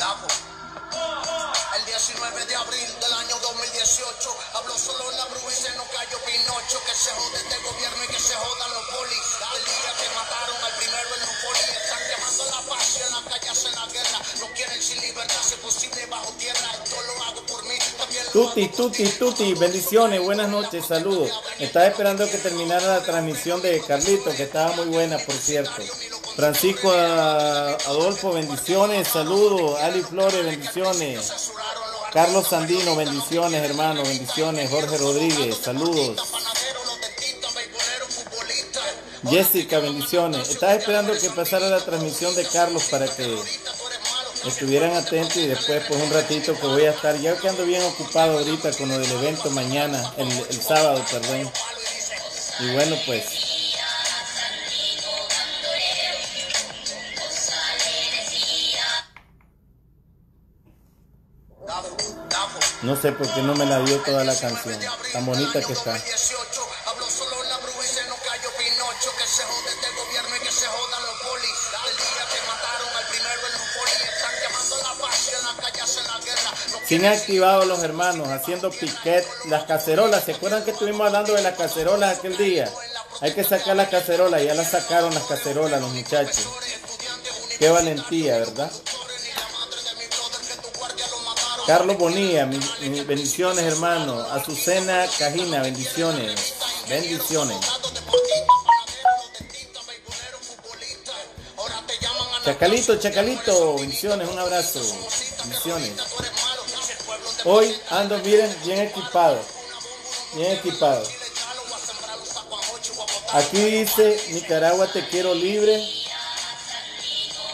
Dapo. El 19 de abril del año 2018 habló solo la bruja y se nos cayó Pinocho. Que se jode este gobierno y que se jodan los polis. El día que mataron al primero en poli Están quemando la paz y en las calles en la guerra. No quieren sin libertad, si posible bajo tierra. Esto lo hago por mí. Tuti, tuti, tuti, bendiciones, buenas noches, saludos. Estaba esperando que terminara la transmisión de Carlito, que estaba muy buena, por cierto. Francisco Adolfo, bendiciones, saludos. Ali Flores, bendiciones. Carlos Sandino, bendiciones, hermano, bendiciones. Jorge Rodríguez, saludos. Jessica, bendiciones. Estaba esperando que pasara la transmisión de Carlos para que estuvieran atentos y después pues un ratito que voy a estar, ya que ando bien ocupado ahorita con lo del evento mañana, el sábado, perdón. Y bueno, pues No sé por qué no me la dio toda la canción. Tan bonita que está. Este ¿Quién ha activado los hermanos, haciendo piquet, las cacerolas. ¿Se acuerdan que estuvimos hablando de las cacerolas aquel día? Hay que sacar las cacerolas, ya las sacaron las cacerolas los muchachos. Qué valentía, ¿verdad? Carlos Bonilla, bendiciones hermano. Azucena Cajina, bendiciones. Bendiciones. Chacalito, Chacalito, bendiciones, un abrazo. Bendiciones. Hoy ando, miren, bien equipado. Bien equipado. Aquí dice, Nicaragua te quiero libre.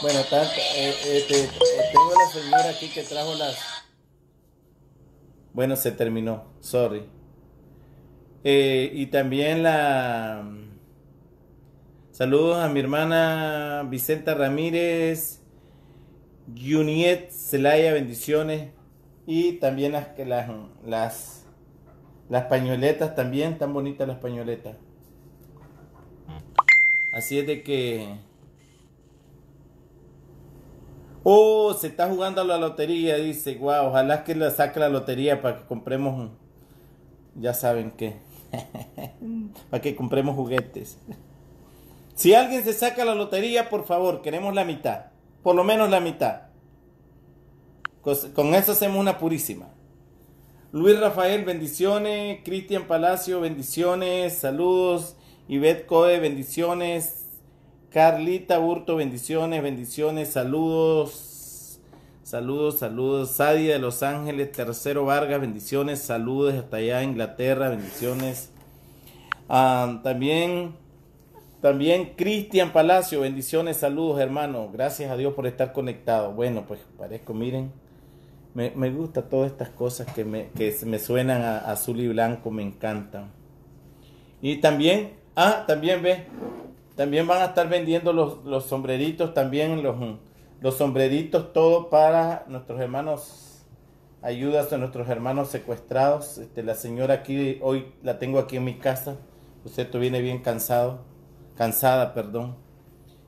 Bueno, eh, eh, eh, tengo la señora aquí que trajo las... Bueno, se terminó, sorry. Eh, y también la... Saludos a mi hermana Vicenta Ramírez, Juniet Zelaya, bendiciones. Y también las, las, las, las pañoletas, también tan bonitas las pañoletas. Así es de que Oh, se está jugando a la lotería, dice, guau, ojalá que la saque la lotería para que compremos, ya saben qué, para que compremos juguetes. Si alguien se saca la lotería, por favor, queremos la mitad, por lo menos la mitad. Con eso hacemos una purísima. Luis Rafael, bendiciones. Cristian Palacio, bendiciones. Saludos. Yvette Coe, bendiciones. Carlita burto bendiciones, bendiciones, saludos. Saludos, saludos. Sadia de Los Ángeles, Tercero Vargas, bendiciones, saludos hasta allá Inglaterra, bendiciones. Ah, también, también Cristian Palacio, bendiciones, saludos hermano. Gracias a Dios por estar conectado. Bueno, pues parezco, miren, me, me gusta todas estas cosas que me, que me suenan a azul y blanco, me encantan. Y también, ah, también ve, también van a estar vendiendo los, los sombreritos, también los, los sombreritos, todo para nuestros hermanos, ayudas a nuestros hermanos secuestrados. Este, la señora aquí, hoy la tengo aquí en mi casa. Usted viene bien cansado, cansada, perdón.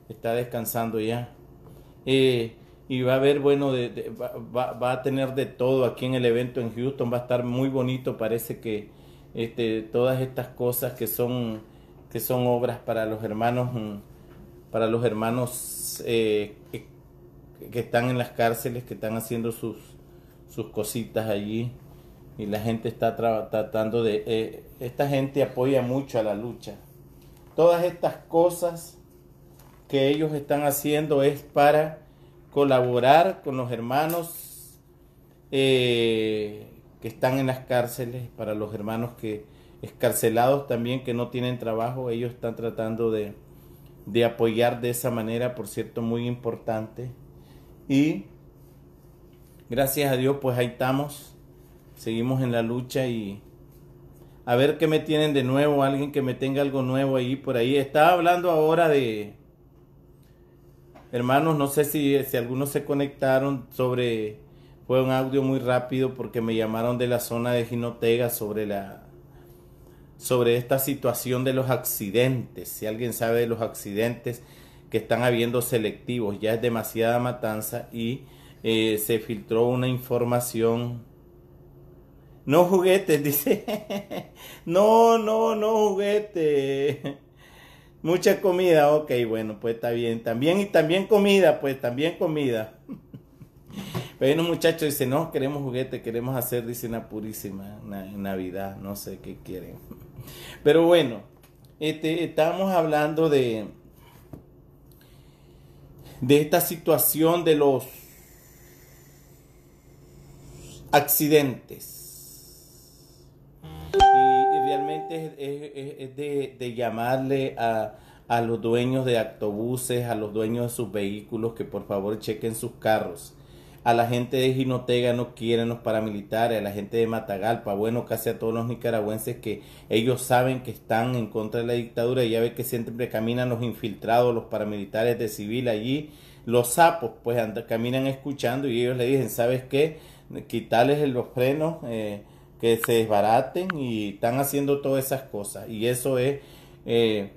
Está descansando ya. Eh, y va a haber, bueno, va, va, a tener de todo aquí en el evento en Houston. Va a estar muy bonito. Parece que este, todas estas cosas que son que son obras para los hermanos, mm, para los hermanos eh, que, están en las cárceles, que están haciendo sus, sus cositas allí y la gente está tratando de... Eh, esta gente apoya mucho a la lucha. Todas estas cosas que ellos están haciendo es para colaborar con los hermanos eh, que están en las cárceles, para los hermanos que escarcelados también que no tienen trabajo, ellos están tratando de, de apoyar de esa manera, por cierto, muy importante. Y gracias a Dios, pues ahí estamos, seguimos en la lucha y a ver qué me tienen de nuevo, alguien que me tenga algo nuevo ahí por ahí. Estaba hablando ahora de, hermanos, no sé si, si algunos se conectaron sobre, fue un audio muy rápido porque me llamaron de la zona de Ginotega sobre la sobre esta situación de los accidentes. Si alguien sabe de los accidentes que están habiendo selectivos, ya es demasiada matanza y eh, se filtró una información. No juguetes, dice. no, no, no juguetes. Mucha comida, ok, bueno, pues está bien. También y también comida, pues también comida. Bueno, muchachos, dice, no, queremos juguetes. queremos hacer, dice una purísima Navidad, no sé qué quieren. Pero bueno, este, estamos hablando de, de esta situación de los accidentes. Y, realmente es, de, llamarle a, a los dueños de autobuses, a los dueños de sus vehículos, que por favor chequen sus carros a la gente de Jinotega no quieren los paramilitares, a la gente de Matagalpa, bueno, casi a todos los nicaragüenses que ellos saben que están en contra de la dictadura y ya ve que siempre caminan los infiltrados, los paramilitares de civil allí, los sapos pues caminan escuchando y ellos le dicen, ¿sabes qué? Quitarles los frenos, eh, que se desbaraten y están haciendo todas esas cosas y eso es... Eh,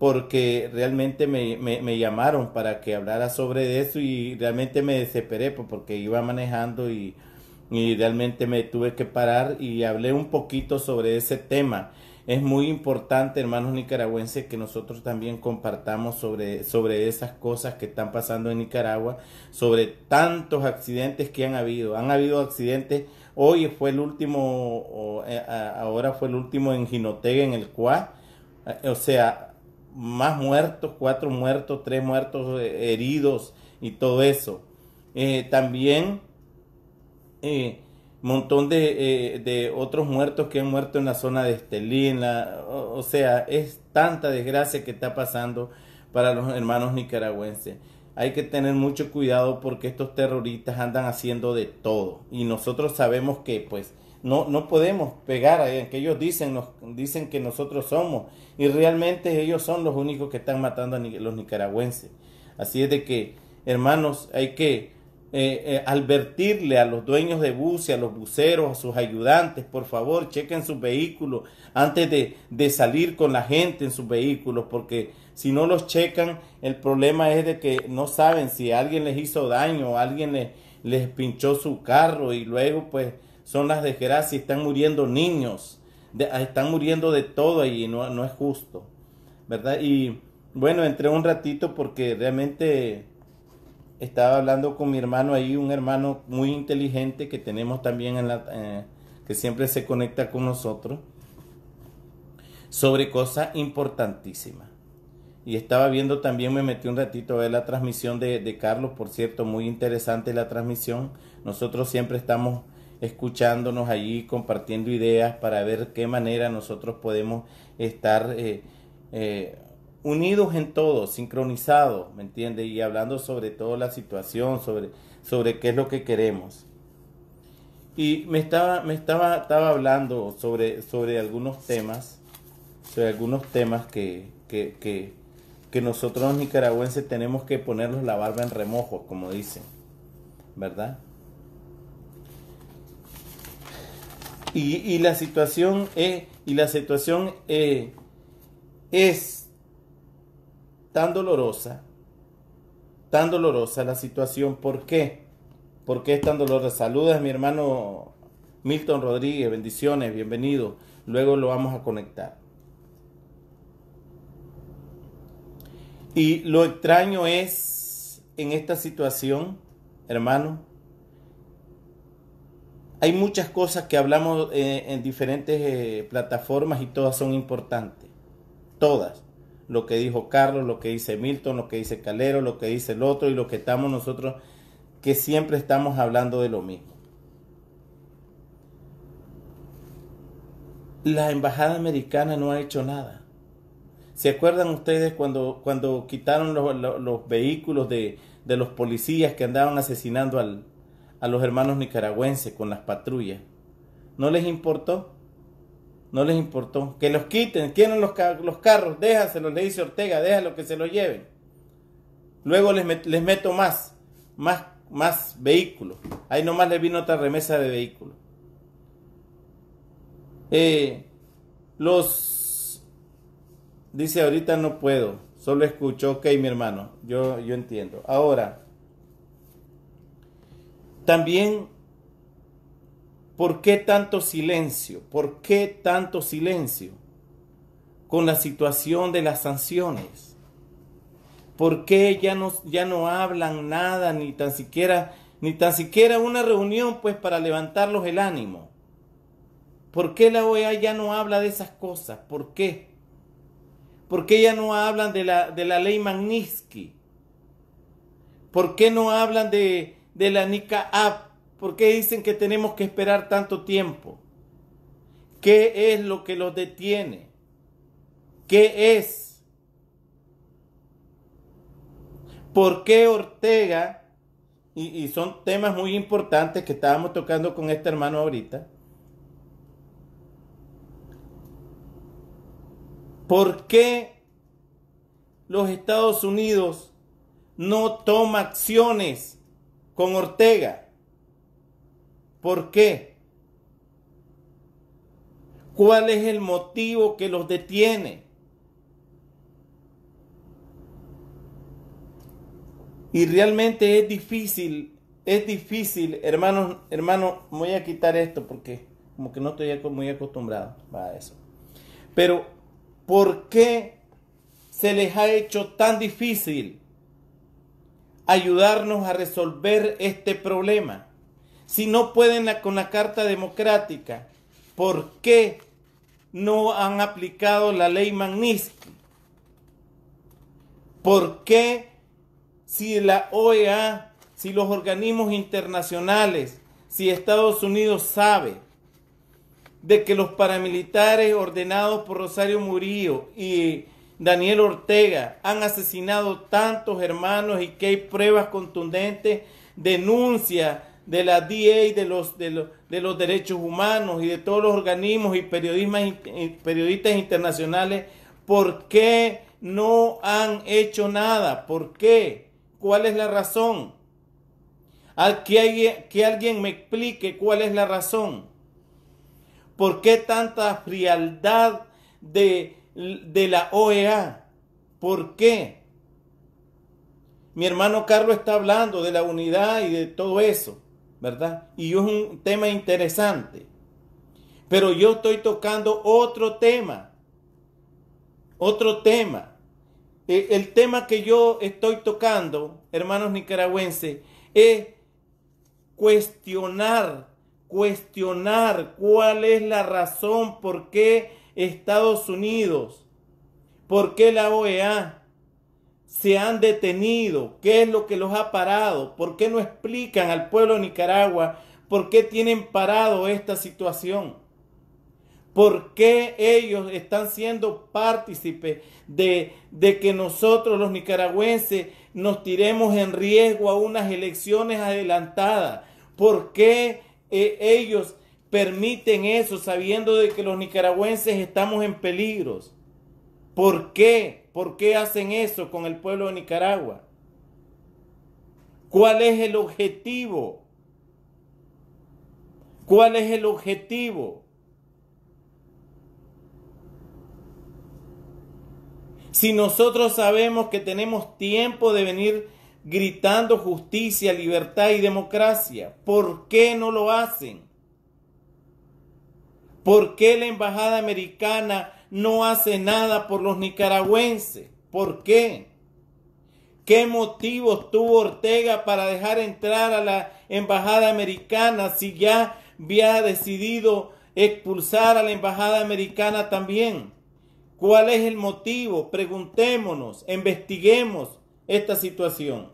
porque realmente me, llamaron para que hablara sobre eso y realmente me desesperé porque iba manejando y, realmente me tuve que parar y hablé un poquito sobre ese tema. Es muy importante, hermanos nicaragüenses, que nosotros también compartamos sobre, sobre esas cosas que están pasando en Nicaragua, sobre tantos accidentes que han habido. Han habido accidentes, hoy fue el último, eh, ahora fue el último en Jinotega, en el CUA. O sea, más muertos, cuatro muertos, tres muertos eh, heridos y todo eso. Eh, también un eh, montón de, de, otros muertos que han muerto en la zona de Estelí, o, sea, es tanta desgracia que está pasando para los hermanos nicaragüenses. Hay que tener mucho cuidado porque estos terroristas andan haciendo de todo y nosotros sabemos que pues no, no podemos pegar a que ellos dicen, dicen que nosotros somos. Y realmente ellos son los únicos que están matando a los nicaragüenses. Así es de que, hermanos, hay que eh, eh, advertirle a los dueños de buses, a los buceros, a sus ayudantes, por favor, chequen sus vehículos antes de, salir con la gente en sus vehículos, porque si no los checan, el problema es de que no saben si alguien les hizo daño, alguien les, les pinchó su carro y luego pues son las desgracias, están muriendo niños, ah, están muriendo de todo y no, no es justo, ¿verdad? Y bueno, entré un ratito porque realmente estaba hablando con mi hermano ahí, un hermano muy inteligente que tenemos también en la, eh, que siempre se conecta con nosotros, sobre cosas importantísimas. Y estaba viendo también, me metí un ratito a ver la transmisión de, de Carlos, por cierto, muy interesante la transmisión. Nosotros siempre estamos escuchándonos allí, compartiendo ideas para ver qué manera nosotros podemos estar eh, eh, unidos en todo, sincronizados, ¿me entiendes? Y hablando sobre todo la situación, sobre, sobre qué es lo que queremos. Y me estaba, me estaba, estaba hablando sobre, sobre algunos temas, sobre algunos temas que, que, nosotros nicaragüenses tenemos que ponernos la barba en remojo, como dicen, ¿verdad? Y, la situación es, y la situación e es, tan dolorosa, tan dolorosa la situación. ¿Por qué? ¿Por qué es tan dolorosa? Saludas a mi hermano Milton Rodríguez, bendiciones, bienvenido. Luego lo vamos a conectar. Y lo extraño es en esta situación, hermano, hay muchas cosas que hablamos eh, en diferentes eh, plataformas y todas son importantes. Todas. Lo que dijo Carlos, lo que dice Milton, lo que dice Calero, lo que dice el otro y lo que estamos nosotros, que siempre estamos hablando de lo mismo. La embajada americana no ha hecho nada. ¿Se acuerdan ustedes cuando, cuando quitaron los, vehículos de, de los policías que andaban asesinando al, a los hermanos nicaragüenses con las patrullas. No les importó. No les importó. Que los quiten, quieren los, los carros, déjaselos, le dice Ortega, déjalo que se los lleven. Luego les, meto más, más, más vehículos. Ahí nomás le vino otra remesa de vehículos. Eh, los dice ahorita no puedo, solo escucho, ok mi hermano, yo, yo entiendo. Ahora, también, ¿por qué tanto silencio? ¿Por qué tanto silencio con la situación de las sanciones? ¿Por qué ya no, ya no hablan nada, ni tan siquiera, ni tan siquiera una reunión, pues, para levantarlos el ánimo? ¿Por qué la OEA ya no habla de esas cosas? ¿Por qué? ¿Por qué ya no hablan de la, de la ley Magnitsky? ¿Por qué no hablan de, de la NICA App? ¿Por qué dicen que tenemos que esperar tanto tiempo? ¿Qué es lo que los detiene? ¿Qué es? ¿Por qué Ortega? Y, y, son temas muy importantes que estábamos tocando con este hermano ahorita. ¿Por qué los Estados Unidos no toma acciones con Ortega. ¿Por qué? ¿Cuál es el motivo que los detiene? Y realmente es difícil, es difícil, hermanos, hermanos, voy a quitar esto porque como que no estoy muy acostumbrado a eso. Pero, ¿por qué se les ha hecho tan difícil ayudarnos a resolver este problema. Si no pueden con la Carta Democrática, ¿por qué no han aplicado la ley Magnitsky? ¿Por qué si la OEA, si los organismos internacionales, si Estados Unidos sabe de que los paramilitares ordenados por Rosario Murillo y Daniel Ortega, han asesinado tantos hermanos y que hay pruebas contundentes, denuncia de la DA, de los, de los, derechos humanos y de todos los organismos y eh, periodistas internacionales, ¿por qué no han hecho nada? ¿Por qué? ¿Cuál es la razón? que, que alguien me explique cuál es la razón. ¿Por qué tanta frialdad de, de la OEA. ¿Por qué? Mi hermano Carlos está hablando de la unidad y de todo eso, ¿verdad? Y es un tema interesante. Pero yo estoy tocando otro tema, otro tema. E, el tema que yo estoy tocando, hermanos nicaragüenses, es cuestionar, cuestionar cuál es la razón por qué Estados Unidos? ¿Por qué la OEA? Se han detenido. ¿Qué es lo que los ha parado? ¿Por qué no explican al pueblo de Nicaragua por qué tienen parado esta situación? ¿Por qué ellos están siendo partícipes de, que nosotros los nicaragüenses nos tiremos en riesgo a unas elecciones adelantadas? ¿Por qué eh, ellos permiten eso sabiendo de que los nicaragüenses estamos en peligros? ¿Por qué? ¿Por qué hacen eso con el pueblo de Nicaragua? ¿Cuál es el objetivo? ¿Cuál es el objetivo? Si nosotros sabemos que tenemos tiempo de venir gritando justicia, libertad y democracia, ¿por qué no lo hacen? ¿Por qué la embajada americana no hace nada por los nicaragüenses? ¿Por qué? ¿Qué motivos tuvo Ortega para dejar entrar a la embajada americana si ya había decidido expulsar a la embajada americana también? ¿Cuál es el motivo? Preguntémonos, investiguemos esta situación.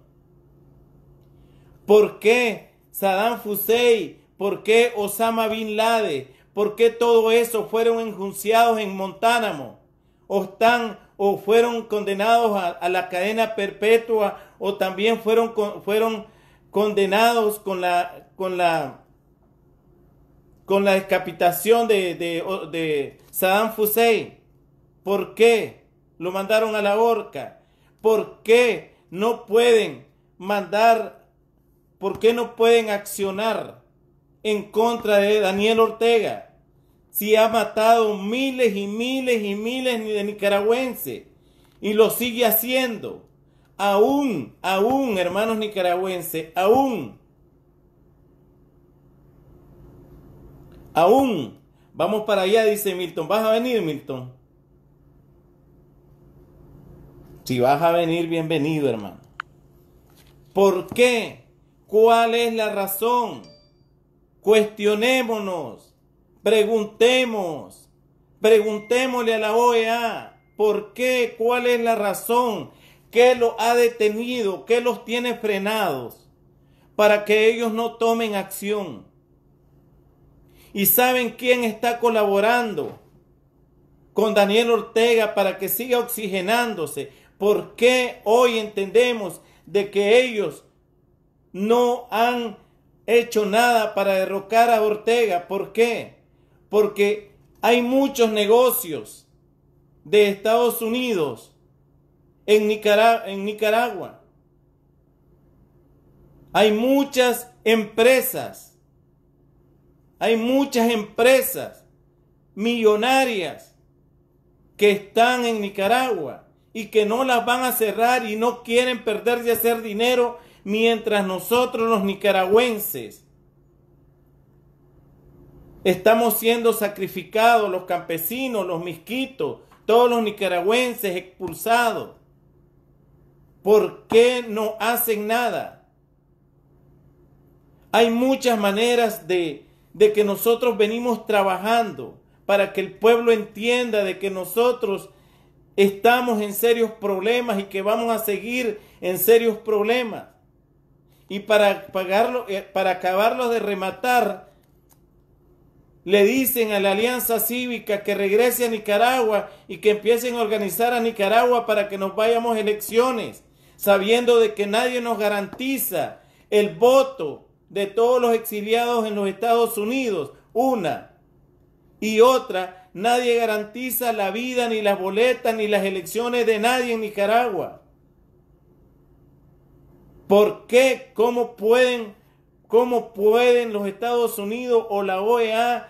¿Por qué Saddam Hussein? ¿Por qué Osama Bin Laden? ¿Por qué todo eso fueron enjuiciados en Montánamo? O están o fueron condenados a, la cadena perpetua o también fueron, fueron condenados con la, con la, con la decapitación de, de Saddam Hussein. ¿Por qué lo mandaron a la horca? ¿Por qué no pueden mandar, por qué no pueden accionar en contra de Daniel Ortega? si ha matado miles y miles y miles de nicaragüenses y lo sigue haciendo. Aún, aún, hermanos nicaragüenses, aún, aún, vamos para allá, dice Milton, vas a venir, Milton. Si vas a venir, bienvenido, hermano. ¿Por qué? ¿Cuál es la razón? Cuestionémonos. Preguntemos, preguntémosle a la OEA por qué, cuál es la razón, que lo ha detenido, qué los tiene frenados, para que ellos no tomen acción. Y saben quién está colaborando con Daniel Ortega para que siga oxigenándose. ¿Por qué hoy entendemos de que ellos no han hecho nada para derrocar a Ortega? ¿Por qué? porque hay muchos negocios de Estados Unidos en, Nicaragua. Hay muchas empresas, hay muchas empresas millonarias que están en Nicaragua y que no las van a cerrar y no quieren perder de hacer dinero mientras nosotros los nicaragüenses Estamos siendo sacrificados los campesinos, los misquitos, todos los nicaragüenses expulsados. ¿Por qué no hacen nada? Hay muchas maneras de, de que nosotros venimos trabajando para que el pueblo entienda de que nosotros estamos en serios problemas y que vamos a seguir en serios problemas. Y para, pagarlo, eh, para acabarlo de rematar, le dicen a la Alianza Cívica que regrese a Nicaragua y que empiecen a organizar a Nicaragua para que nos vayamos a elecciones, sabiendo de que nadie nos garantiza el voto de todos los exiliados en los Estados Unidos, una. Y otra, nadie garantiza la vida, ni las boletas, ni las elecciones de nadie en Nicaragua. ¿Por qué? pueden, cómo pueden los Estados Unidos o la OEA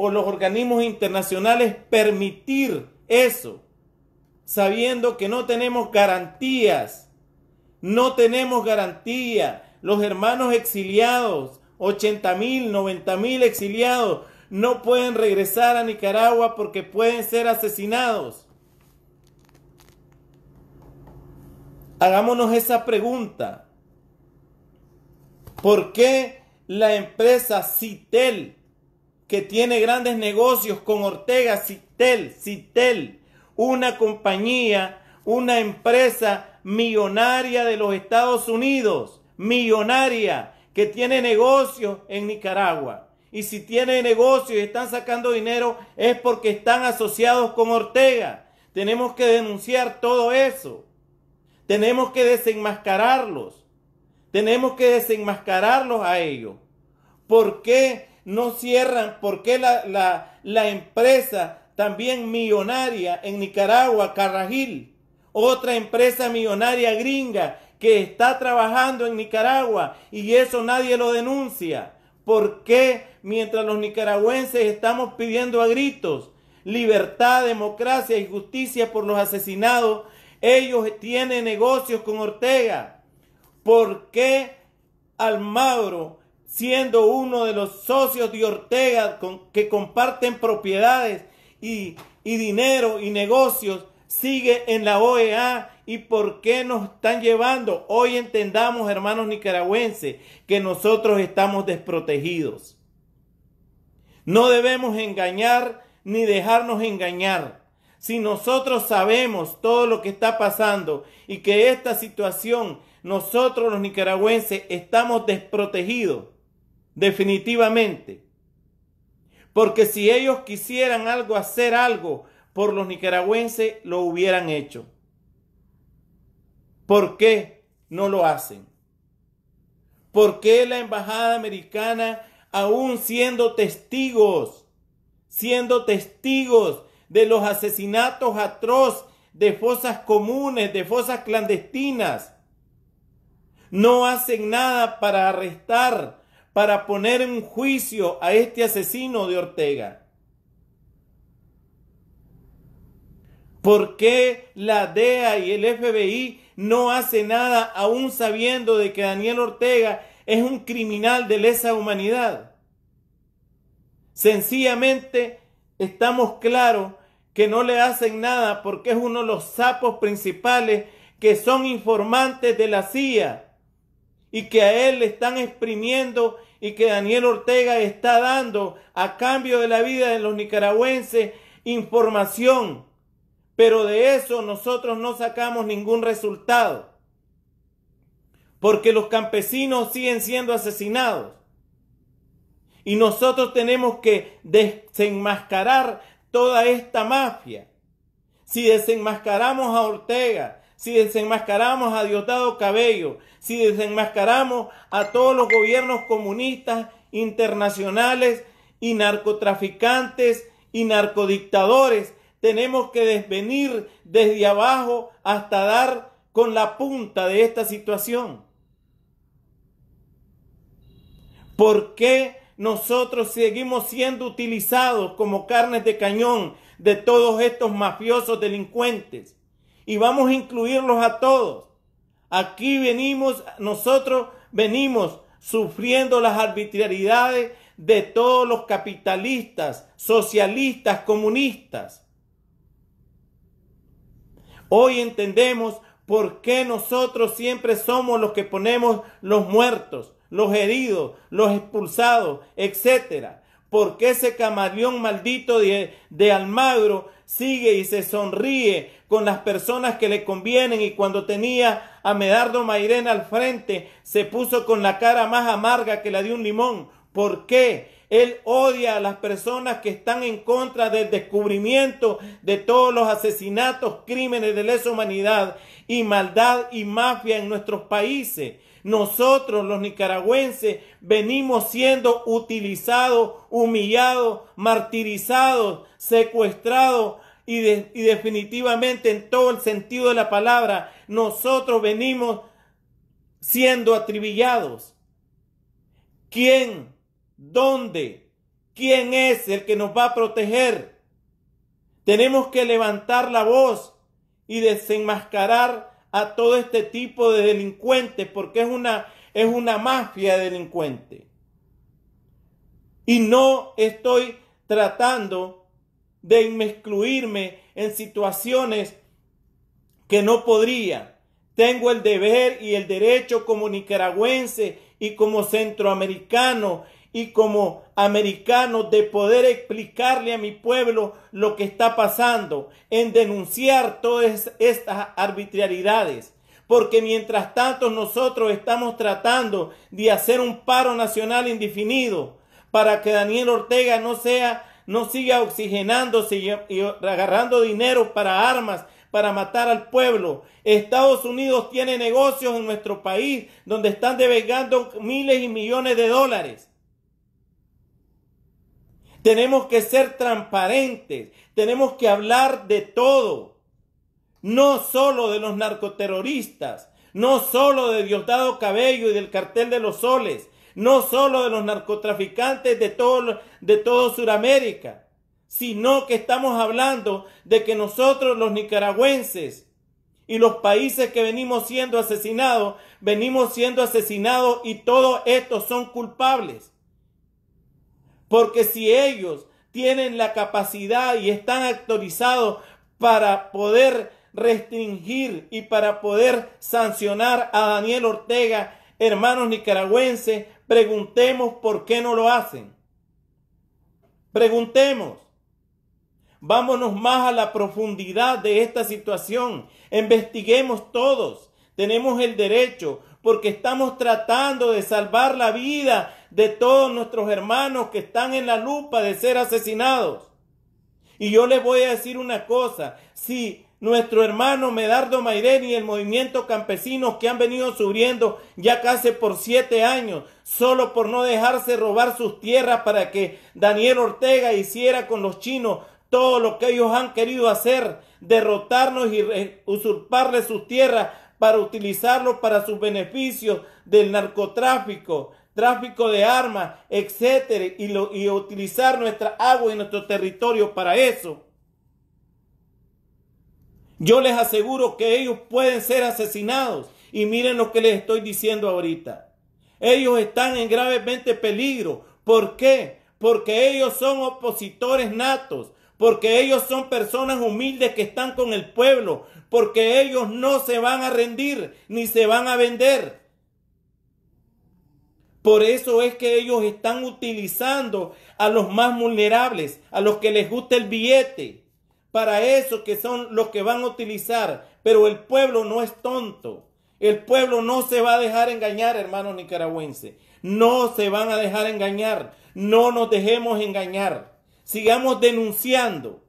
o los organismos internacionales permitir eso, sabiendo que no tenemos garantías, no tenemos garantía. Los hermanos exiliados, 80 mil, mil exiliados, no pueden regresar a Nicaragua porque pueden ser asesinados. Hagámonos esa pregunta. ¿Por qué la empresa Citel que tiene grandes negocios con Ortega, Citel, Citel, una compañía, una empresa millonaria de los Estados Unidos, millonaria, que tiene negocios en Nicaragua. Y si tiene negocios y están sacando dinero es porque están asociados con Ortega. Tenemos que denunciar todo eso. Tenemos que desenmascararlos. Tenemos que desenmascararlos a ellos. ¿Por qué no cierran, por qué la, empresa también millonaria en Nicaragua, Carragil, otra empresa millonaria gringa que está trabajando en Nicaragua y eso nadie lo denuncia. ¿Por qué mientras los nicaragüenses estamos pidiendo a gritos libertad, democracia y justicia por los asesinados, ellos tienen negocios con Ortega? ¿Por qué Almagro siendo uno de los socios de Ortega que comparten propiedades y, y dinero y negocios, sigue en la OEA y por qué nos están llevando. Hoy entendamos, hermanos nicaragüenses, que nosotros estamos desprotegidos. No debemos engañar ni dejarnos engañar. Si nosotros sabemos todo lo que está pasando y que esta situación, nosotros los nicaragüenses estamos desprotegidos, definitivamente. Porque si ellos quisieran algo, hacer algo por los nicaragüenses, lo hubieran hecho. ¿Por qué no lo hacen? ¿Por qué la embajada americana, aún siendo testigos, siendo testigos de los asesinatos atroz, de fosas comunes, de fosas clandestinas, no hacen nada para arrestar para poner en juicio a este asesino de Ortega? ¿Por qué la DEA y el FBI no hacen nada aún sabiendo de que Daniel Ortega es un criminal de lesa humanidad? Sencillamente estamos claros que no le hacen nada porque es uno de los sapos principales que son informantes de la CIA y que a él le están exprimiendo y que Daniel Ortega está dando a cambio de la vida de los nicaragüenses información. Pero de eso nosotros no sacamos ningún resultado. Porque los campesinos siguen siendo asesinados. Y nosotros tenemos que desenmascarar toda esta mafia. Si desenmascaramos a Ortega, si desenmascaramos a Diosdado Cabello, si desenmascaramos a todos los gobiernos comunistas internacionales y narcotraficantes y narcodictadores, tenemos que desvenir desde abajo hasta dar con la punta de esta situación. ¿Por qué nosotros seguimos siendo utilizados como carnes de cañón de todos estos mafiosos delincuentes? y vamos a incluirlos a todos. Aquí venimos, nosotros venimos sufriendo las arbitrariedades de todos los capitalistas, socialistas, comunistas. Hoy entendemos por qué nosotros siempre somos los que ponemos los muertos, los heridos, los expulsados, etcétera. ¿Por qué ese camaleón maldito de, de Almagro sigue y se sonríe con las personas que le convienen y cuando tenía a Medardo Mairena al frente, se puso con la cara más amarga que la de un limón. ¿Por qué? Él odia a las personas que están en contra del descubrimiento de todos los asesinatos, crímenes de lesa humanidad y maldad y mafia en nuestros países. Nosotros los nicaragüenses venimos siendo utilizados, humillados, martirizados, secuestrados y, definitivamente en todo el sentido de la palabra, nosotros venimos siendo atribillados. ¿Quién? ¿Dónde? ¿Quién es el que nos va a proteger? Tenemos que levantar la voz y desenmascarar a todo este tipo de delincuentes porque es una, es una mafia delincuente. Y no estoy tratando de excluirme en situaciones que no podría. Tengo el deber y el derecho como nicaragüense y como centroamericano y como americano de poder explicarle a mi pueblo lo que está pasando, en denunciar todas estas arbitrariedades. Porque mientras tanto nosotros estamos tratando de hacer un paro nacional indefinido para que Daniel Ortega no sea no siga oxigenándose y agarrando dinero para armas para matar al pueblo. Estados Unidos tiene negocios en nuestro país donde están devengando miles y millones de dólares. Tenemos que ser transparentes, tenemos que hablar de todo, no solo de los narcoterroristas, no solo de Diosdado Cabello y del cartel de los soles, no solo de los narcotraficantes de todo, de todo Sudamérica, sino que estamos hablando de que nosotros los nicaragüenses y los países que venimos siendo asesinados, venimos siendo asesinados y todos estos son culpables. Porque si ellos tienen la capacidad y están autorizados para poder restringir y para poder sancionar a Daniel Ortega, hermanos nicaragüenses, preguntemos por qué no lo hacen. Preguntemos. Vámonos más a la profundidad de esta situación. Investiguemos todos. Tenemos el derecho porque estamos tratando de salvar la vida de todos nuestros hermanos que están en la lupa de ser asesinados. Y yo les voy a decir una cosa, si nuestro hermano Medardo Mairén y el movimiento campesino que han venido sufriendo ya casi por siete años, solo por no dejarse robar sus tierras para que Daniel Ortega hiciera con los chinos todo lo que ellos han querido hacer, derrotarnos y usurparles sus tierras para utilizarlos para sus beneficios del narcotráfico, tráfico de armas, etcétera, y, y utilizar nuestra agua y nuestro territorio para eso. Yo les aseguro que ellos pueden ser asesinados. Y miren lo que les estoy diciendo ahorita. Ellos están en gravemente peligro. ¿Por qué? Porque ellos son opositores natos. Porque ellos son personas humildes que están con el pueblo. Porque ellos no se van a rendir ni se van a vender. Por eso es que ellos están utilizando a los más vulnerables, a los que les gusta el billete. Para eso que son los que van a utilizar. Pero el pueblo no es tonto. El pueblo no se va a dejar engañar, hermanos nicaragüenses. No se van a dejar engañar. No nos dejemos engañar. Sigamos denunciando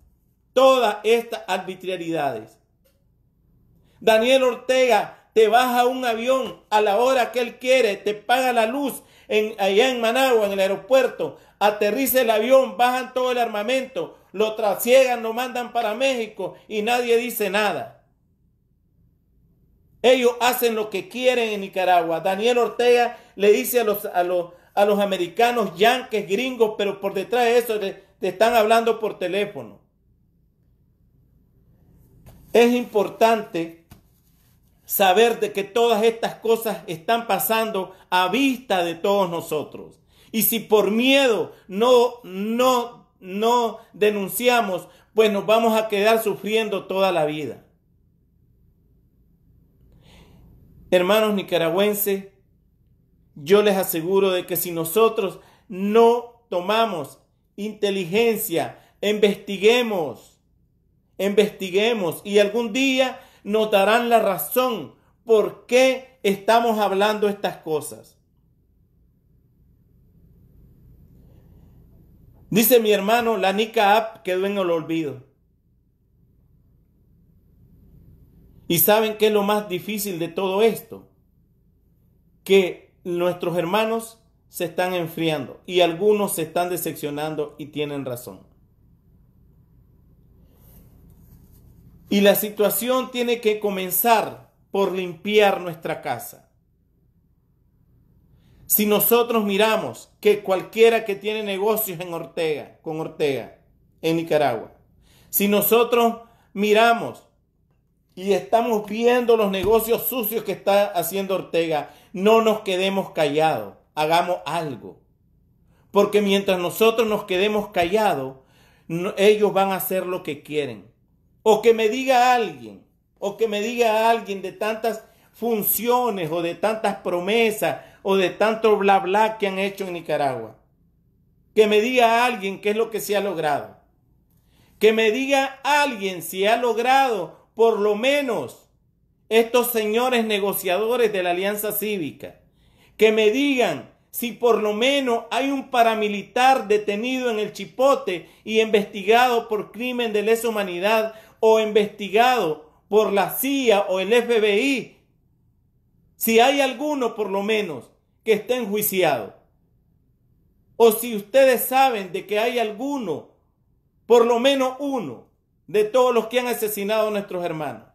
todas estas arbitrariedades. Daniel Ortega te baja un avión a la hora que él quiere, te paga la luz en, allá en Managua, en el aeropuerto, aterriza el avión, bajan todo el armamento, lo trasiegan, lo mandan para México y nadie dice nada. Ellos hacen lo que quieren en Nicaragua. Daniel Ortega le dice a los, a los, a los americanos, yanques, gringos, pero por detrás de eso te están hablando por teléfono. Es importante saber de que todas estas cosas están pasando a vista de todos nosotros. Y si por miedo no, no, no denunciamos, pues nos vamos a quedar sufriendo toda la vida. Hermanos nicaragüenses, yo les aseguro de que si nosotros no tomamos inteligencia, investiguemos, investiguemos y algún día notarán la razón por qué estamos hablando estas cosas. Dice mi hermano, la Nica App quedó en el olvido. ¿Y saben que es lo más difícil de todo esto? Que nuestros hermanos se están enfriando y algunos se están decepcionando y tienen razón. Y la situación tiene que comenzar por limpiar nuestra casa. Si nosotros miramos que cualquiera que tiene negocios en Ortega, con Ortega, en Nicaragua, si nosotros miramos y estamos viendo los negocios sucios que está haciendo Ortega, no nos quedemos callados, hagamos algo. Porque mientras nosotros nos quedemos callados, ellos van a hacer lo que quieren. O que me diga alguien, o que me diga alguien de tantas funciones o de tantas promesas o de tanto bla bla que han hecho en Nicaragua. Que me diga alguien qué es lo que se ha logrado. Que me diga alguien si ha logrado por lo menos estos señores negociadores de la Alianza Cívica. Que me digan si por lo menos hay un paramilitar detenido en el Chipote y investigado por crimen de lesa humanidad o investigado por la CIA o el FBI, si hay alguno por lo menos que esté enjuiciado, o si ustedes saben de que hay alguno, por lo menos uno, de todos los que han asesinado a nuestros hermanos.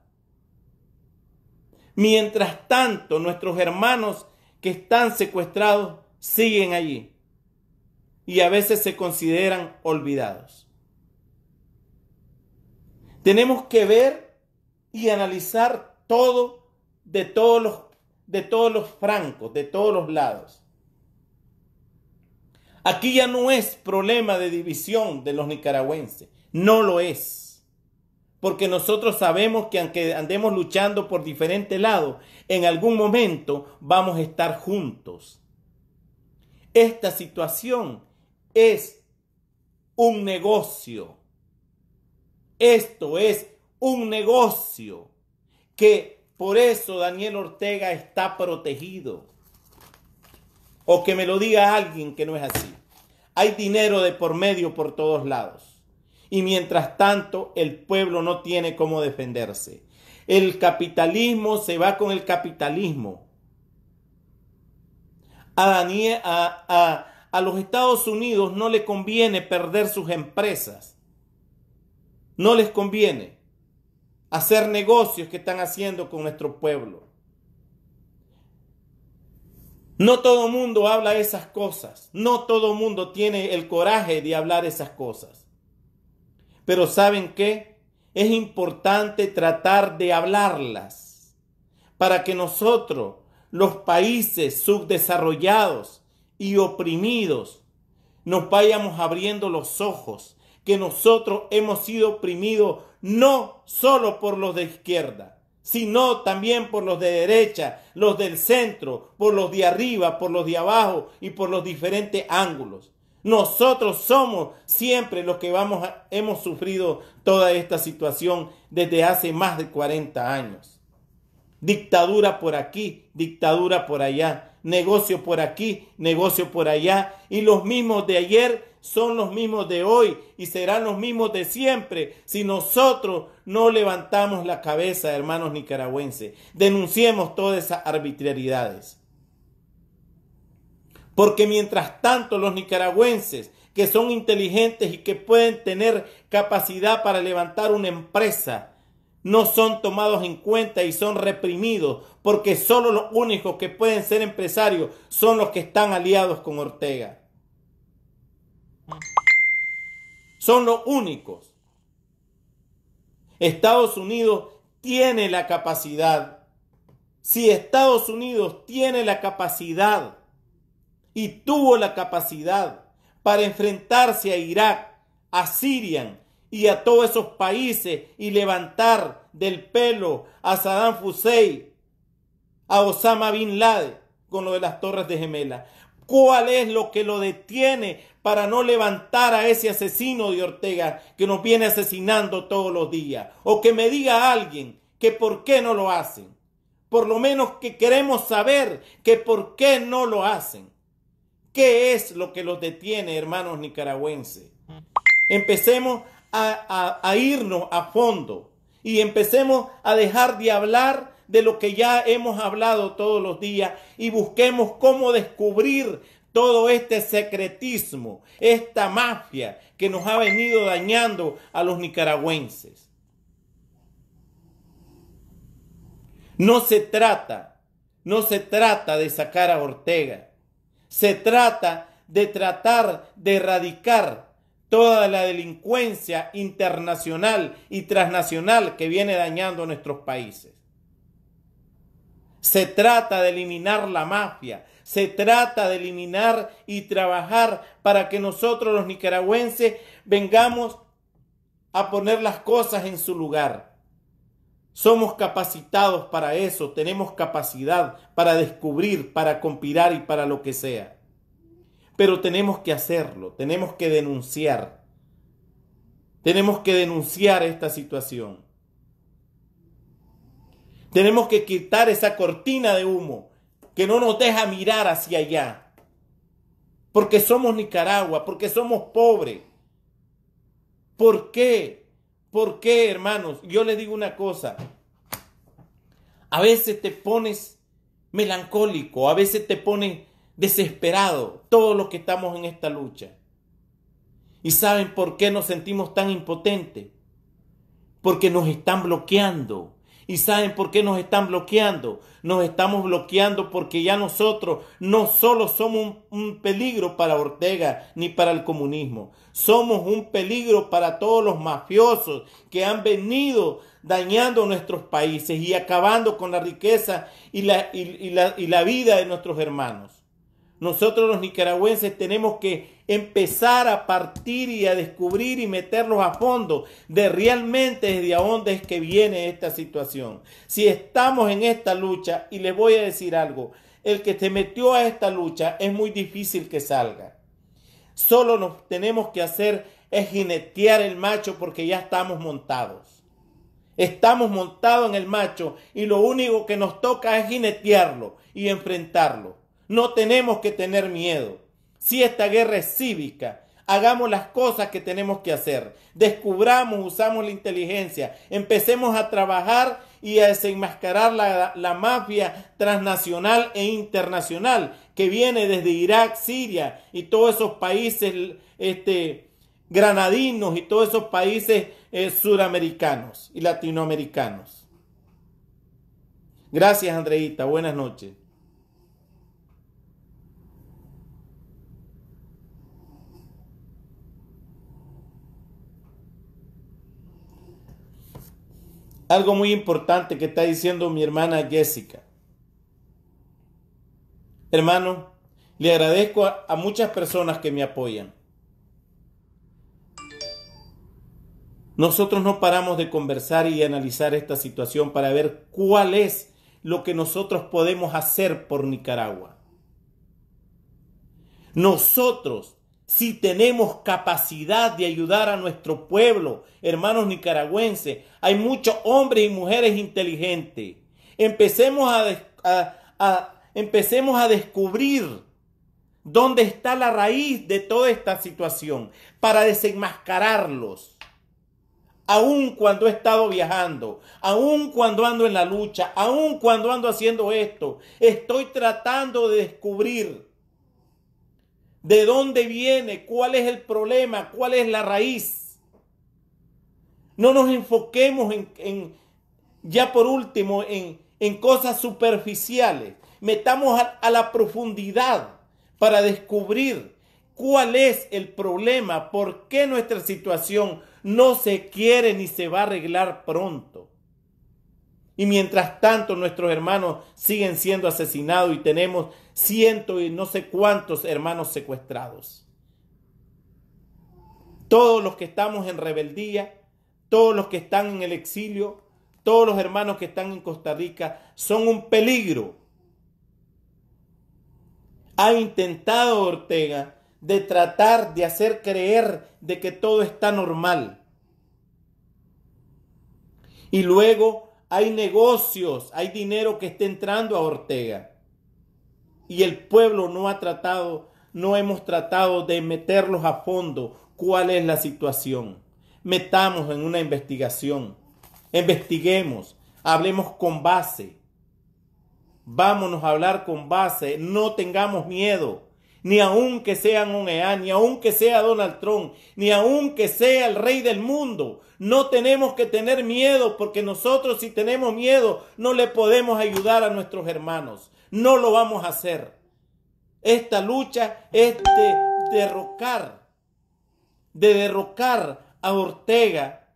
Mientras tanto, nuestros hermanos que están secuestrados siguen allí y a veces se consideran olvidados. Tenemos que ver y analizar todo de todos los, de todos los francos, de todos los lados. Aquí ya no es problema de división de los nicaragüenses, no lo es. Porque nosotros sabemos que aunque andemos luchando por diferentes lados, en algún momento vamos a estar juntos. Esta situación es un negocio esto es un negocio que por eso Daniel Ortega está protegido. O que me lo diga alguien que no es así. Hay dinero de por medio por todos lados. Y mientras tanto, el pueblo no tiene cómo defenderse. El capitalismo se va con el capitalismo. A, los Estados Unidos no le conviene perder sus empresas no les conviene hacer negocios que están haciendo con nuestro pueblo. No todo mundo habla esas cosas. No todo mundo tiene el coraje de hablar esas cosas. Pero ¿saben qué? Es importante tratar de hablarlas para que nosotros, los países subdesarrollados y oprimidos, nos vayamos abriendo los ojos que nosotros hemos sido oprimidos no solo por los de izquierda, sino también por los de derecha, los del centro, por los de arriba, por los de abajo y por los diferentes ángulos. Nosotros somos siempre los que vamos hemos sufrido toda esta situación desde hace más de 40 años. Dictadura por aquí, dictadura por allá, negocio por aquí, negocio por allá. Y los mismos de ayer son los mismos de hoy y serán los mismos de siempre si nosotros no levantamos la cabeza, hermanos nicaragüenses. Denunciemos todas esas arbitrariedades. Porque mientras tanto los nicaragüenses que son inteligentes y que pueden tener capacidad para levantar una empresa, no son tomados en cuenta y son reprimidos, porque solo los únicos que pueden ser empresarios son los que están aliados con Ortega. son los únicos. Estados Unidos tiene la capacidad. Si Estados Unidos tiene la capacidad y tuvo la capacidad para enfrentarse a Irak, a Siria y a todos esos países y levantar del pelo a Saddam Hussein, a Osama Bin Laden con lo de las torres de gemela. ¿Cuál es lo que lo detiene para no levantar a ese asesino de Ortega que nos viene asesinando todos los días? O que me diga alguien que por qué no lo hacen. Por lo menos que queremos saber que por qué no lo hacen. ¿Qué es lo que los detiene, hermanos nicaragüenses? Empecemos a, a irnos a fondo y empecemos a dejar de hablar de lo que ya hemos hablado todos los días y busquemos cómo descubrir todo este secretismo, esta mafia que nos ha venido dañando a los nicaragüenses. No se trata, no se trata de sacar a Ortega, se trata de tratar de erradicar toda la delincuencia internacional y transnacional que viene dañando a nuestros países. Se trata de eliminar la mafia, se trata de eliminar y trabajar para que nosotros los nicaragüenses vengamos a poner las cosas en su lugar. Somos capacitados para eso, tenemos capacidad para descubrir, para conspirar y para lo que sea. Pero tenemos que hacerlo, tenemos que denunciar. Tenemos que denunciar esta situación. Tenemos que quitar esa cortina de humo que no nos deja mirar hacia allá. Porque somos Nicaragua, porque somos pobres. ¿Por qué? ¿Por qué, hermanos? Yo les digo una cosa. A veces te pones melancólico, a veces te pones desesperado, todos los que estamos en esta lucha. ¿Y saben por qué nos sentimos tan impotentes? Porque nos están bloqueando ¿Y saben por qué nos están bloqueando? Nos estamos bloqueando porque ya nosotros no solo somos un, peligro para Ortega ni para el comunismo, somos un peligro para todos los mafiosos que han venido dañando nuestros países y acabando con la riqueza y y la vida de nuestros hermanos. Nosotros los nicaragüenses tenemos que empezar a partir y a descubrir y meterlos a fondo de realmente desde a dónde es que viene esta situación. Si estamos en esta lucha, y le voy a decir algo, el que se metió a esta lucha es muy difícil que salga. Solo nos tenemos que hacer es jinetear el macho porque ya estamos montados. Estamos montados en el macho y lo único que nos toca es jinetearlo y enfrentarlo. No tenemos que tener miedo. Si esta guerra es cívica, hagamos las cosas que tenemos que hacer. Descubramos, usamos la inteligencia, empecemos a trabajar y a desenmascarar la, mafia transnacional e internacional que viene desde Irak, Siria y todos esos países este, granadinos y todos esos países eh, suramericanos y latinoamericanos. Gracias, Andreita. Buenas noches. algo muy importante que está diciendo mi hermana Jessica. Hermano, le agradezco a, muchas personas que me apoyan. Nosotros no paramos de conversar y analizar esta situación para ver cuál es lo que nosotros podemos hacer por Nicaragua. Nosotros si tenemos capacidad de ayudar a nuestro pueblo, hermanos nicaragüenses. Hay muchos hombres y mujeres inteligentes. Empecemos a, empecemos a descubrir dónde está la raíz de toda esta situación para desenmascararlos. Aun cuando he estado viajando, aun cuando ando en la lucha, aun cuando ando haciendo esto, estoy tratando de descubrir de dónde viene, cuál es el problema, cuál es la raíz. No nos enfoquemos en, ya por último, en, cosas superficiales. Metamos a la profundidad para descubrir cuál es el problema, por qué nuestra situación no se quiere ni se va a arreglar pronto. Y mientras tanto nuestros hermanos siguen siendo asesinados y tenemos ciento y no sé cuántos hermanos secuestrados. Todos los que estamos en rebeldía, todos los que están en el exilio, todos los hermanos que están en Costa Rica son un peligro. Ha intentado Ortega de tratar de hacer creer de que todo está normal. Y luego hay negocios, hay dinero que está entrando a Ortega. Y el pueblo no ha tratado, no hemos tratado de meterlos a fondo cuál es la situación. Metamos en una investigación, investiguemos, hablemos con base. Vámonos a hablar con base, no tengamos miedo ni aun que sean un ni aun que sea Donald Trump, ni aun que sea el rey del mundo. No tenemos que tener miedo porque nosotros si tenemos miedo no le podemos ayudar a nuestros hermanos. No lo vamos a hacer. Esta lucha es de derrocar, de derrocar a Ortega,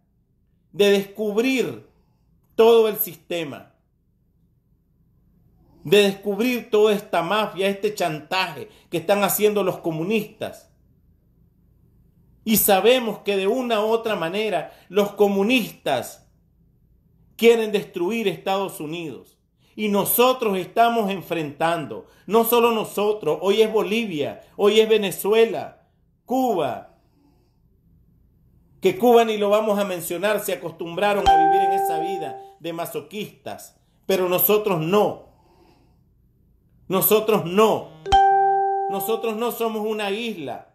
de descubrir todo el sistema de descubrir toda esta mafia, este chantaje que están haciendo los comunistas. Y sabemos que de una u otra manera los comunistas quieren destruir Estados Unidos. Y nosotros estamos enfrentando, no solo nosotros, hoy es Bolivia, hoy es Venezuela, Cuba, que Cuba ni lo vamos a mencionar, se acostumbraron a vivir en esa vida de masoquistas, pero nosotros no. Nosotros no. Nosotros no somos una isla.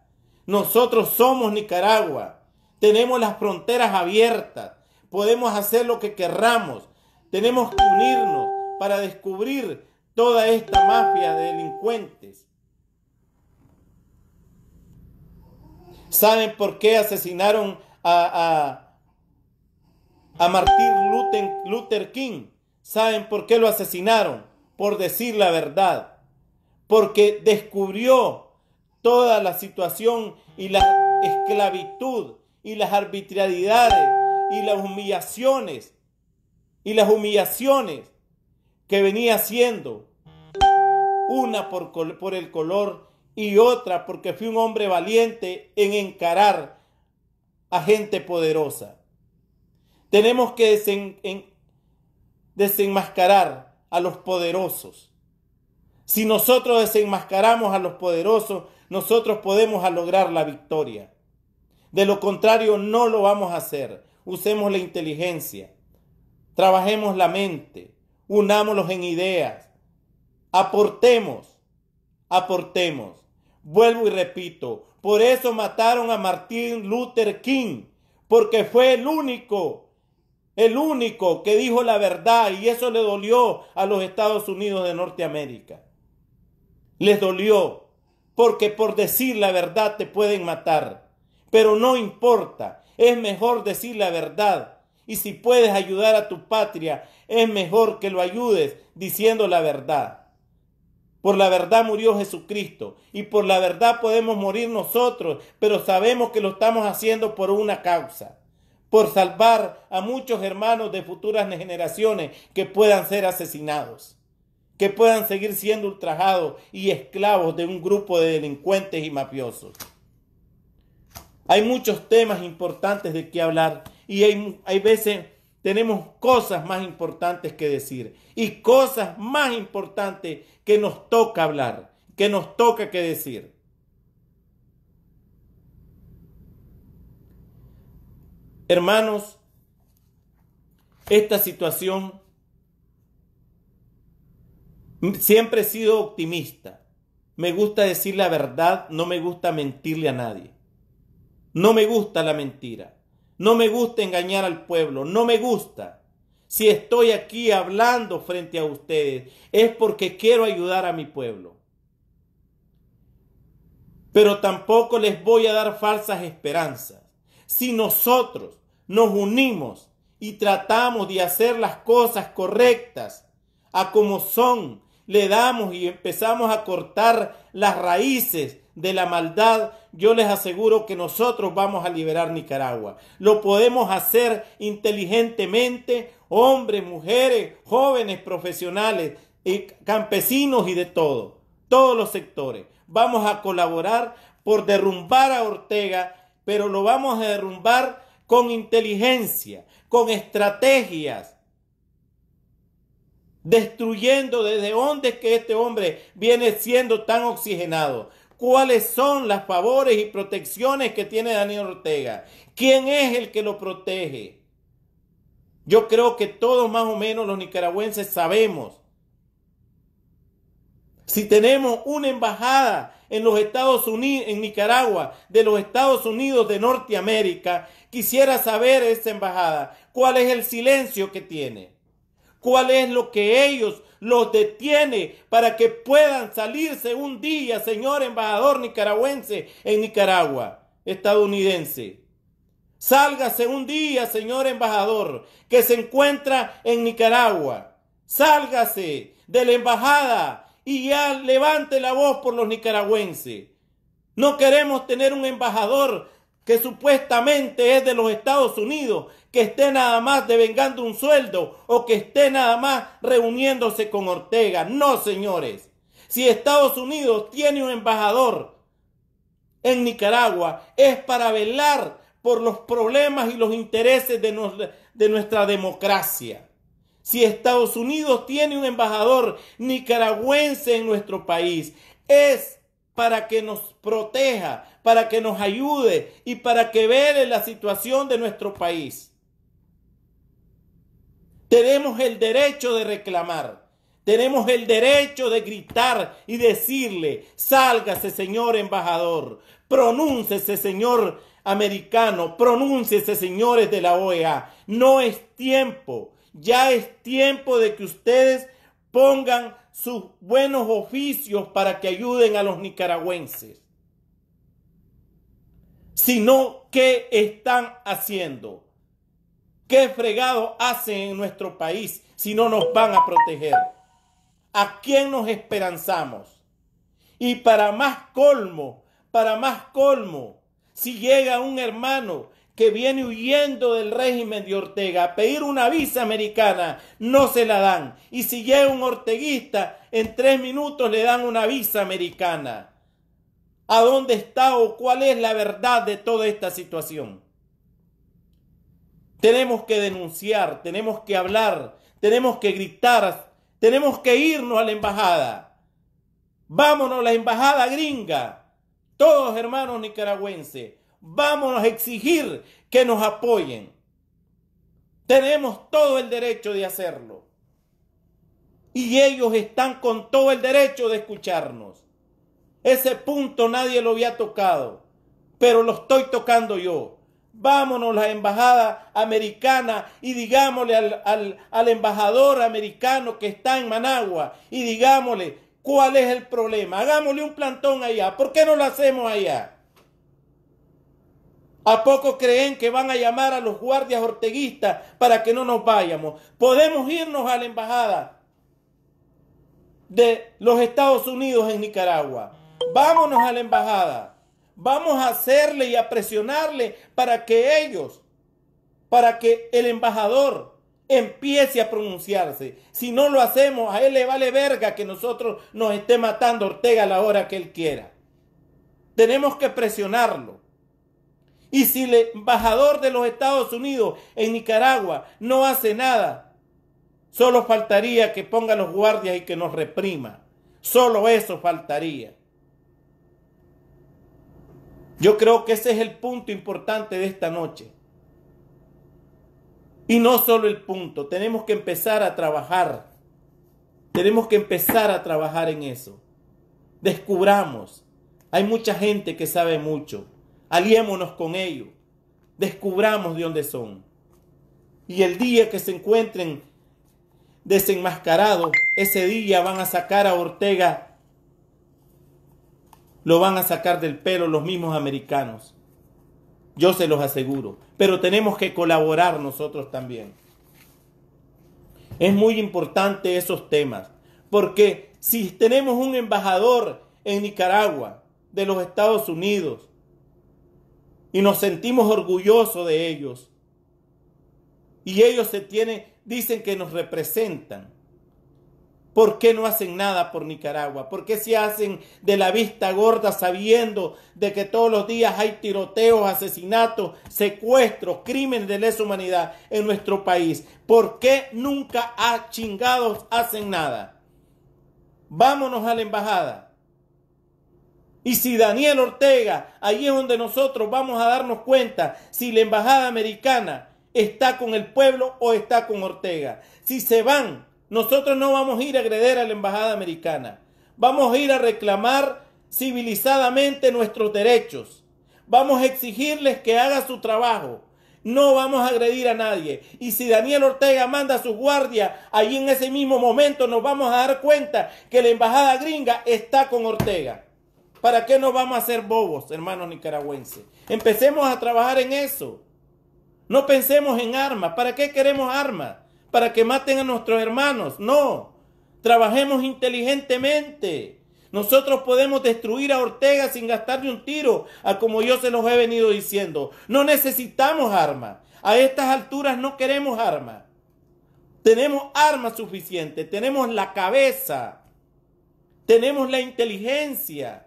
Nosotros somos Nicaragua. Tenemos las fronteras abiertas. Podemos hacer lo que querramos. Tenemos que unirnos para descubrir toda esta mafia de delincuentes. ¿Saben por qué asesinaron a, a, Luther King? ¿Saben por qué lo asesinaron? por decir la verdad, porque descubrió toda la situación y la esclavitud y las arbitrariedades y las humillaciones y las humillaciones que venía haciendo una por, por, el color y otra porque fui un hombre valiente en encarar a gente poderosa. Tenemos que en, desenmascarar a los poderosos. Si nosotros desenmascaramos a los poderosos, nosotros podemos lograr la victoria. De lo contrario, no lo vamos a hacer. Usemos la inteligencia, trabajemos la mente, unámoslos en ideas, aportemos, aportemos. Vuelvo y repito, por eso mataron a Martin Luther King, porque fue el único el único que dijo la verdad y eso le dolió a los Estados Unidos de Norteamérica. Les dolió porque por decir la verdad te pueden matar, pero no importa, es mejor decir la verdad y si puedes ayudar a tu patria, es mejor que lo ayudes diciendo la verdad. Por la verdad murió Jesucristo y por la verdad podemos morir nosotros, pero sabemos que lo estamos haciendo por una causa por salvar a muchos hermanos de futuras generaciones que puedan ser asesinados, que puedan seguir siendo ultrajados y esclavos de un grupo de delincuentes y mafiosos. Hay muchos temas importantes de qué hablar y hay, hay veces tenemos cosas más importantes que decir y cosas más importantes que nos toca hablar, que nos toca que decir. Hermanos, esta situación siempre he sido optimista. Me gusta decir la verdad, no me gusta mentirle a nadie. No me gusta la mentira. No me gusta engañar al pueblo. No me gusta. Si estoy aquí hablando frente a ustedes, es porque quiero ayudar a mi pueblo. Pero tampoco les voy a dar falsas esperanzas. Si nosotros nos unimos y tratamos de hacer las cosas correctas a como son, le damos y empezamos a cortar las raíces de la maldad, yo les aseguro que nosotros vamos a liberar Nicaragua. Lo podemos hacer inteligentemente, hombres, mujeres, jóvenes, profesionales, campesinos y de todo, todos los sectores. Vamos a colaborar por derrumbar a Ortega, pero lo vamos a derrumbar con inteligencia, con estrategias, destruyendo desde dónde es que este hombre viene siendo tan oxigenado. ¿Cuáles son las favores y protecciones que tiene Daniel Ortega? ¿Quién es el que lo protege? Yo creo que todos más o menos los nicaragüenses sabemos. Si tenemos una embajada en los Estados Unidos, en Nicaragua, de los Estados Unidos de Norteamérica, quisiera saber esta embajada, cuál es el silencio que tiene, cuál es lo que ellos los detiene para que puedan salirse un día, señor embajador nicaragüense en Nicaragua, estadounidense. Sálgase un día, señor embajador, que se encuentra en Nicaragua. Sálgase de la embajada y ya levante la voz por los nicaragüenses. No queremos tener un embajador que supuestamente es de los Estados Unidos, que esté nada más devengando un sueldo o que esté nada más reuniéndose con Ortega. No, señores. Si Estados Unidos tiene un embajador en Nicaragua, es para velar por los problemas y los intereses de, de nuestra democracia. Si Estados Unidos tiene un embajador nicaragüense en nuestro país, es para que nos proteja, para que nos ayude y para que vele la situación de nuestro país. Tenemos el derecho de reclamar, tenemos el derecho de gritar y decirle, sálgase señor embajador, pronúncese señor americano, pronúncese señores de la OEA, no es tiempo ya es tiempo de que ustedes pongan sus buenos oficios para que ayuden a los nicaragüenses. Si no, ¿qué están haciendo? ¿Qué fregado hacen en nuestro país si no nos van a proteger? ¿A quién nos esperanzamos? Y para más colmo, para más colmo, si llega un hermano que viene huyendo del régimen de Ortega a pedir una visa americana, no se la dan. Y si llega un orteguista, en tres minutos le dan una visa americana. ¿A dónde está o cuál es la verdad de toda esta situación? Tenemos que denunciar, tenemos que hablar, tenemos que gritar, tenemos que irnos a la embajada. Vámonos a la embajada gringa, todos hermanos nicaragüenses Vámonos a exigir que nos apoyen. Tenemos todo el derecho de hacerlo. Y ellos están con todo el derecho de escucharnos. Ese punto nadie lo había tocado, pero lo estoy tocando yo. Vámonos a la embajada americana y digámosle al, al embajador americano que está en Managua y digámosle cuál es el problema. Hagámosle un plantón allá. ¿Por qué no lo hacemos allá? ¿A poco creen que van a llamar a los guardias orteguistas para que no nos vayamos? Podemos irnos a la embajada de los Estados Unidos en Nicaragua. Vámonos a la embajada. Vamos a hacerle y a presionarle para que ellos, para que el embajador empiece a pronunciarse. Si no lo hacemos, a él le vale verga que nosotros nos esté matando Ortega a la hora que él quiera. Tenemos que presionarlo. Y si el embajador de los Estados Unidos en Nicaragua no hace nada, solo faltaría que ponga los guardias y que nos reprima. Solo eso faltaría. Yo creo que ese es el punto importante de esta noche. Y no solo el punto, tenemos que empezar a trabajar. Tenemos que empezar a trabajar en eso. Descubramos. Hay mucha gente que sabe mucho aliémonos con ellos, descubramos de dónde son. Y el día que se encuentren desenmascarados, ese día van a sacar a Ortega, lo van a sacar del pelo los mismos americanos. Yo se los aseguro. Pero tenemos que colaborar nosotros también. Es muy importante esos temas. Porque si tenemos un embajador en Nicaragua, de los Estados Unidos, y nos sentimos orgullosos de ellos. Y ellos se tienen, dicen que nos representan. ¿Por qué no hacen nada por Nicaragua? ¿Por qué se hacen de la vista gorda sabiendo de que todos los días hay tiroteos, asesinatos, secuestros, crímenes de lesa humanidad en nuestro país? ¿Por qué nunca a chingados hacen nada? Vámonos a la embajada. Y si Daniel Ortega, ahí es donde nosotros vamos a darnos cuenta si la embajada americana está con el pueblo o está con Ortega. Si se van, nosotros no vamos a ir a agreder a la embajada americana. Vamos a ir a reclamar civilizadamente nuestros derechos. Vamos a exigirles que haga su trabajo. No vamos a agredir a nadie. Y si Daniel Ortega manda a sus guardias, ahí en ese mismo momento nos vamos a dar cuenta que la embajada gringa está con Ortega. ¿Para qué nos vamos a ser bobos, hermanos nicaragüenses? Empecemos a trabajar en eso. No pensemos en armas. ¿Para qué queremos armas? Para que maten a nuestros hermanos. No. Trabajemos inteligentemente. Nosotros podemos destruir a Ortega sin gastar ni un tiro, a como yo se los he venido diciendo. No necesitamos armas. A estas alturas no queremos armas. Tenemos armas suficientes, tenemos la cabeza, tenemos la inteligencia.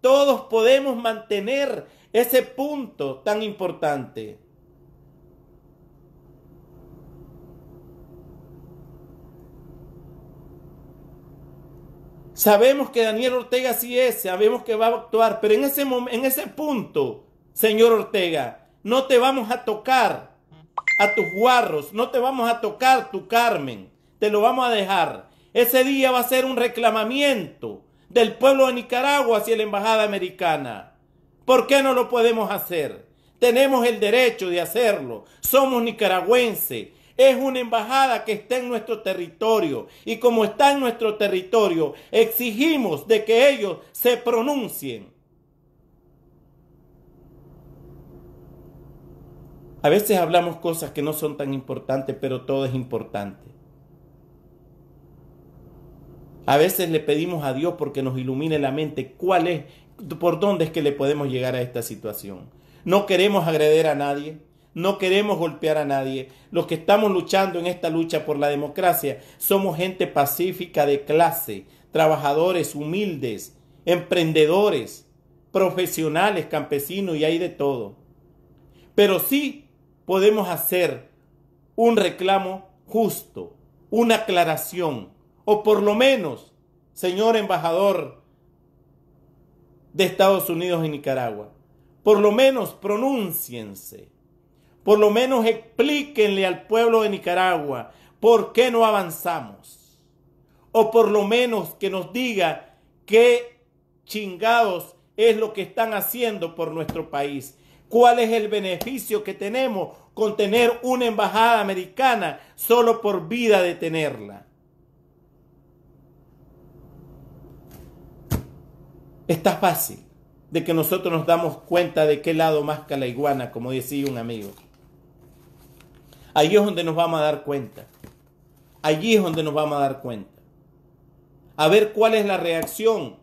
Todos podemos mantener ese punto tan importante. Sabemos que Daniel Ortega sí es, sabemos que va a actuar, pero en ese, en ese punto, señor Ortega, no te vamos a tocar a tus guarros, no te vamos a tocar tu Carmen, te lo vamos a dejar. Ese día va a ser un reclamamiento del pueblo de Nicaragua hacia la embajada americana. ¿Por qué no lo podemos hacer? Tenemos el derecho de hacerlo. Somos nicaragüenses. Es una embajada que está en nuestro territorio y como está en nuestro territorio, exigimos de que ellos se pronuncien. A veces hablamos cosas que no son tan importantes, pero todo es importante. A veces le pedimos a Dios porque nos ilumine la mente cuál es, por dónde es que le podemos llegar a esta situación. No queremos agreder a nadie, no queremos golpear a nadie. Los que estamos luchando en esta lucha por la democracia somos gente pacífica de clase, trabajadores humildes, emprendedores, profesionales, campesinos y hay de todo. Pero sí podemos hacer un reclamo justo, una aclaración o por lo menos, señor embajador de Estados Unidos en Nicaragua, por lo menos pronúnciense. Por lo menos explíquenle al pueblo de Nicaragua por qué no avanzamos. O por lo menos que nos diga qué chingados es lo que están haciendo por nuestro país. ¿Cuál es el beneficio que tenemos con tener una embajada americana solo por vida de tenerla? está fácil de que nosotros nos damos cuenta de qué lado más que la iguana, como decía un amigo. Allí es donde nos vamos a dar cuenta. Allí es donde nos vamos a dar cuenta. A ver cuál es la reacción.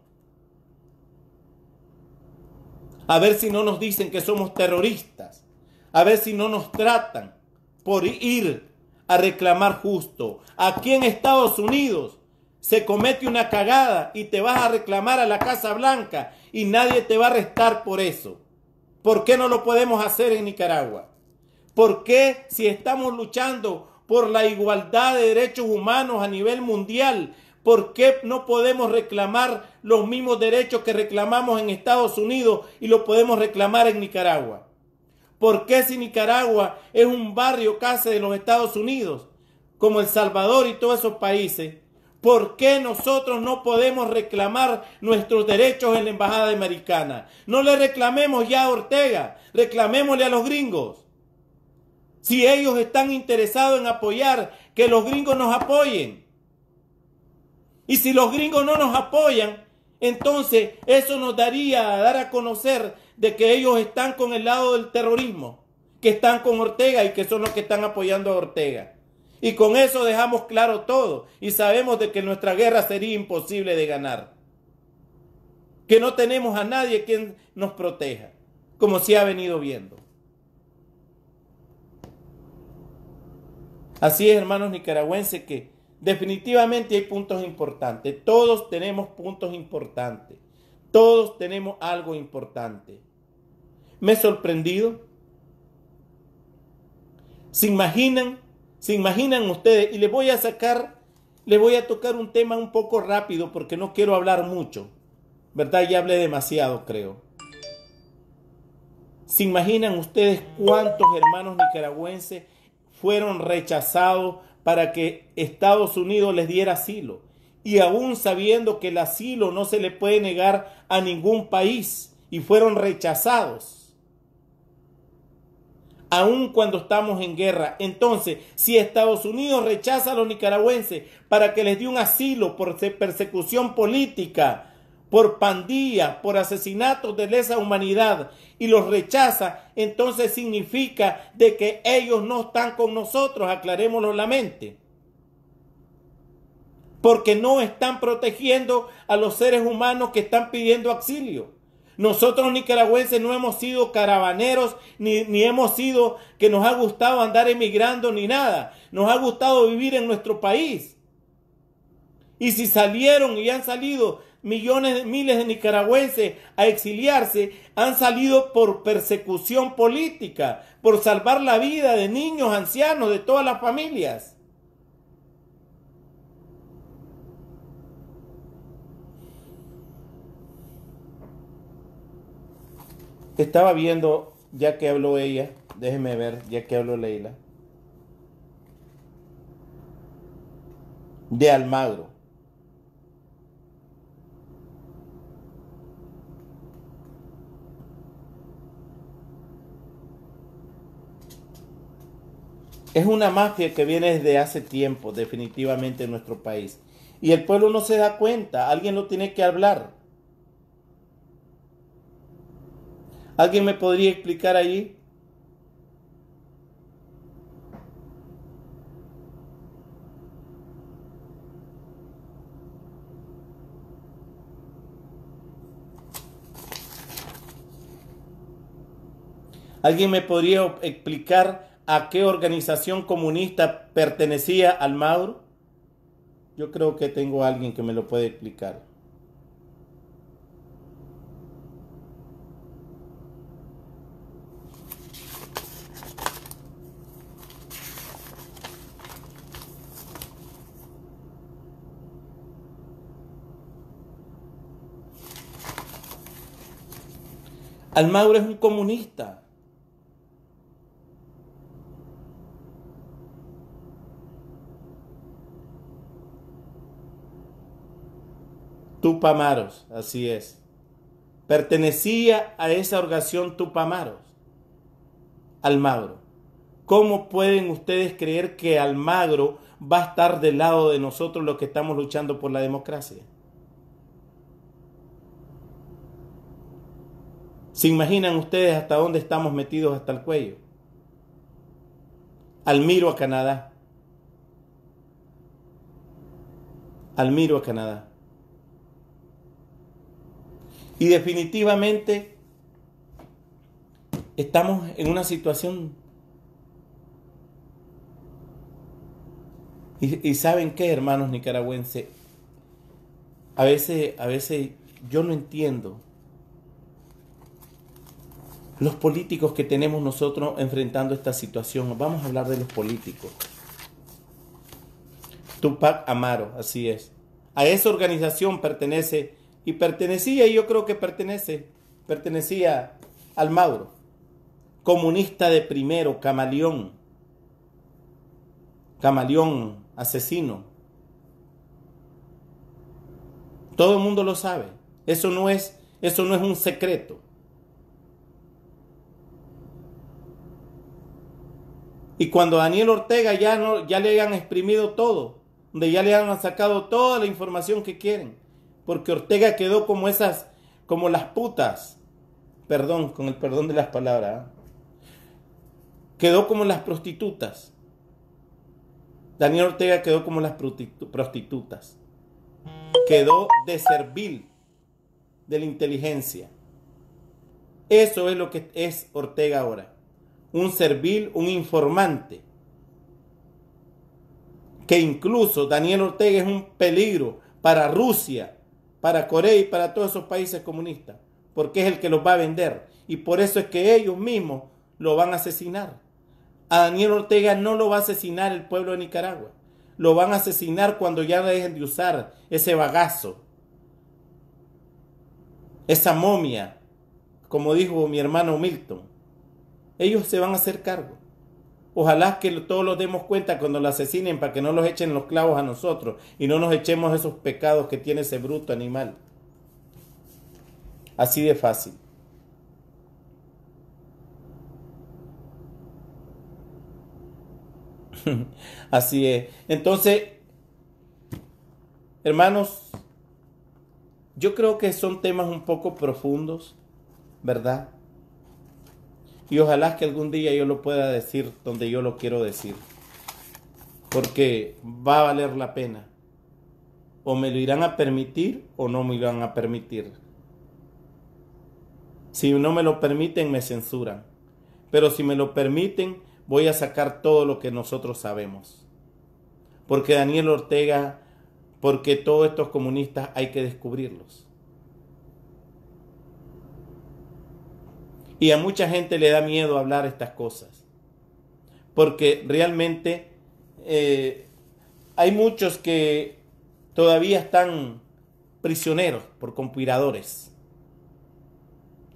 A ver si no nos dicen que somos terroristas. A ver si no nos tratan por ir a reclamar justo. Aquí en Estados Unidos se comete una cagada y te vas a reclamar a la Casa Blanca y nadie te va a arrestar por eso. ¿Por qué no lo podemos hacer en Nicaragua? ¿Por qué si estamos luchando por la igualdad de derechos humanos a nivel mundial, ¿Por qué no podemos reclamar los mismos derechos que reclamamos en Estados Unidos y lo podemos reclamar en Nicaragua? ¿Por qué si Nicaragua es un barrio casi de los Estados Unidos, como El Salvador y todos esos países, ¿Por qué nosotros no podemos reclamar nuestros derechos en la Embajada Americana? No le reclamemos ya a Ortega, reclamémosle a los gringos. Si ellos están interesados en apoyar, que los gringos nos apoyen. Y si los gringos no nos apoyan, entonces eso nos daría a dar a conocer de que ellos están con el lado del terrorismo, que están con Ortega y que son los que están apoyando a Ortega. Y con eso dejamos claro todo y sabemos de que nuestra guerra sería imposible de ganar. Que no tenemos a nadie quien nos proteja, como se ha venido viendo. Así es, hermanos nicaragüenses, que definitivamente hay puntos importantes. Todos tenemos puntos importantes. Todos tenemos algo importante. Me he sorprendido. ¿Se imaginan ¿Se imaginan ustedes? Y les voy a sacar, le voy a tocar un tema un poco rápido porque no quiero hablar mucho. ¿Verdad? Ya hablé demasiado, creo. ¿Se imaginan ustedes cuántos hermanos nicaragüenses fueron rechazados para que Estados Unidos les diera asilo? Y aún sabiendo que el asilo no se le puede negar a ningún país y fueron rechazados aun cuando estamos en guerra. Entonces, si Estados Unidos rechaza a los nicaragüenses para que les dé un asilo por persecución política, por pandilla, por asesinatos de lesa humanidad y los rechaza, entonces significa de que ellos no están con nosotros, aclarémoslo la mente. Porque no están protegiendo a los seres humanos que están pidiendo auxilio. Nosotros nicaragüenses no hemos sido caravaneros, ni, hemos sido que nos ha gustado andar emigrando, ni nada. Nos ha gustado vivir en nuestro país. Y si salieron y han salido millones, miles de nicaragüenses a exiliarse, han salido por persecución política, por salvar la vida de niños, ancianos, de todas las familias. Estaba viendo, ya que habló ella, déjeme ver, ya que habló Leila, de Almagro. Es una mafia que viene desde hace tiempo, definitivamente, en nuestro país. Y el pueblo no se da cuenta, alguien lo tiene que hablar. ¿Alguien me podría explicar allí? ¿Alguien me podría explicar a qué organización comunista pertenecía al Mauro? Yo creo que tengo a alguien que me lo puede explicar. Almagro es un comunista. Tupamaros, así es. Pertenecía a esa organización Tupamaros, Almagro. ¿Cómo pueden ustedes creer que Almagro va a estar del lado de nosotros los que estamos luchando por la democracia? ¿Se imaginan ustedes hasta dónde estamos metidos hasta el cuello? Al miro a Canadá. al miro a Canadá. Y definitivamente estamos en una situación... Y, saben qué, hermanos nicaragüenses, a veces, a veces yo no entiendo los políticos que tenemos nosotros enfrentando esta situación. Vamos a hablar de los políticos. Tupac Amaro, así es. A esa organización pertenece y pertenecía, y yo creo que pertenece, pertenecía al Mauro, comunista de primero, camaleón, camaleón, asesino. Todo el mundo lo sabe. Eso no es, eso no es un secreto. Y cuando Daniel Ortega ya, no, ya le han exprimido todo, donde ya le han sacado toda la información que quieren, porque Ortega quedó como esas, como las putas, perdón, con el perdón de las palabras, ¿eh? quedó como las prostitutas. Daniel Ortega quedó como las prostitutas. Quedó de servil de la inteligencia. Eso es lo que es Ortega ahora un servil, un informante. Que incluso Daniel Ortega es un peligro para Rusia, para Corea y para todos esos países comunistas, porque es el que los va a vender. Y por eso es que ellos mismos lo van a asesinar. A Daniel Ortega no lo va a asesinar el pueblo de Nicaragua. Lo van a asesinar cuando ya dejen de usar ese bagazo, esa momia, como dijo mi hermano Milton. Ellos se van a hacer cargo. Ojalá que todos los demos cuenta cuando lo asesinen para que no los echen los clavos a nosotros y no nos echemos esos pecados que tiene ese bruto animal. Así de fácil. Así es. Entonces, hermanos, yo creo que son temas un poco profundos, ¿verdad? Y ojalá que algún día yo lo pueda decir donde yo lo quiero decir. Porque va a valer la pena. O me lo irán a permitir o no me lo van a permitir. Si no me lo permiten, me censuran. Pero si me lo permiten, voy a sacar todo lo que nosotros sabemos. Porque Daniel Ortega, porque todos estos comunistas hay que descubrirlos. Y a mucha gente le da miedo hablar estas cosas. Porque realmente eh, hay muchos que todavía están prisioneros por conspiradores.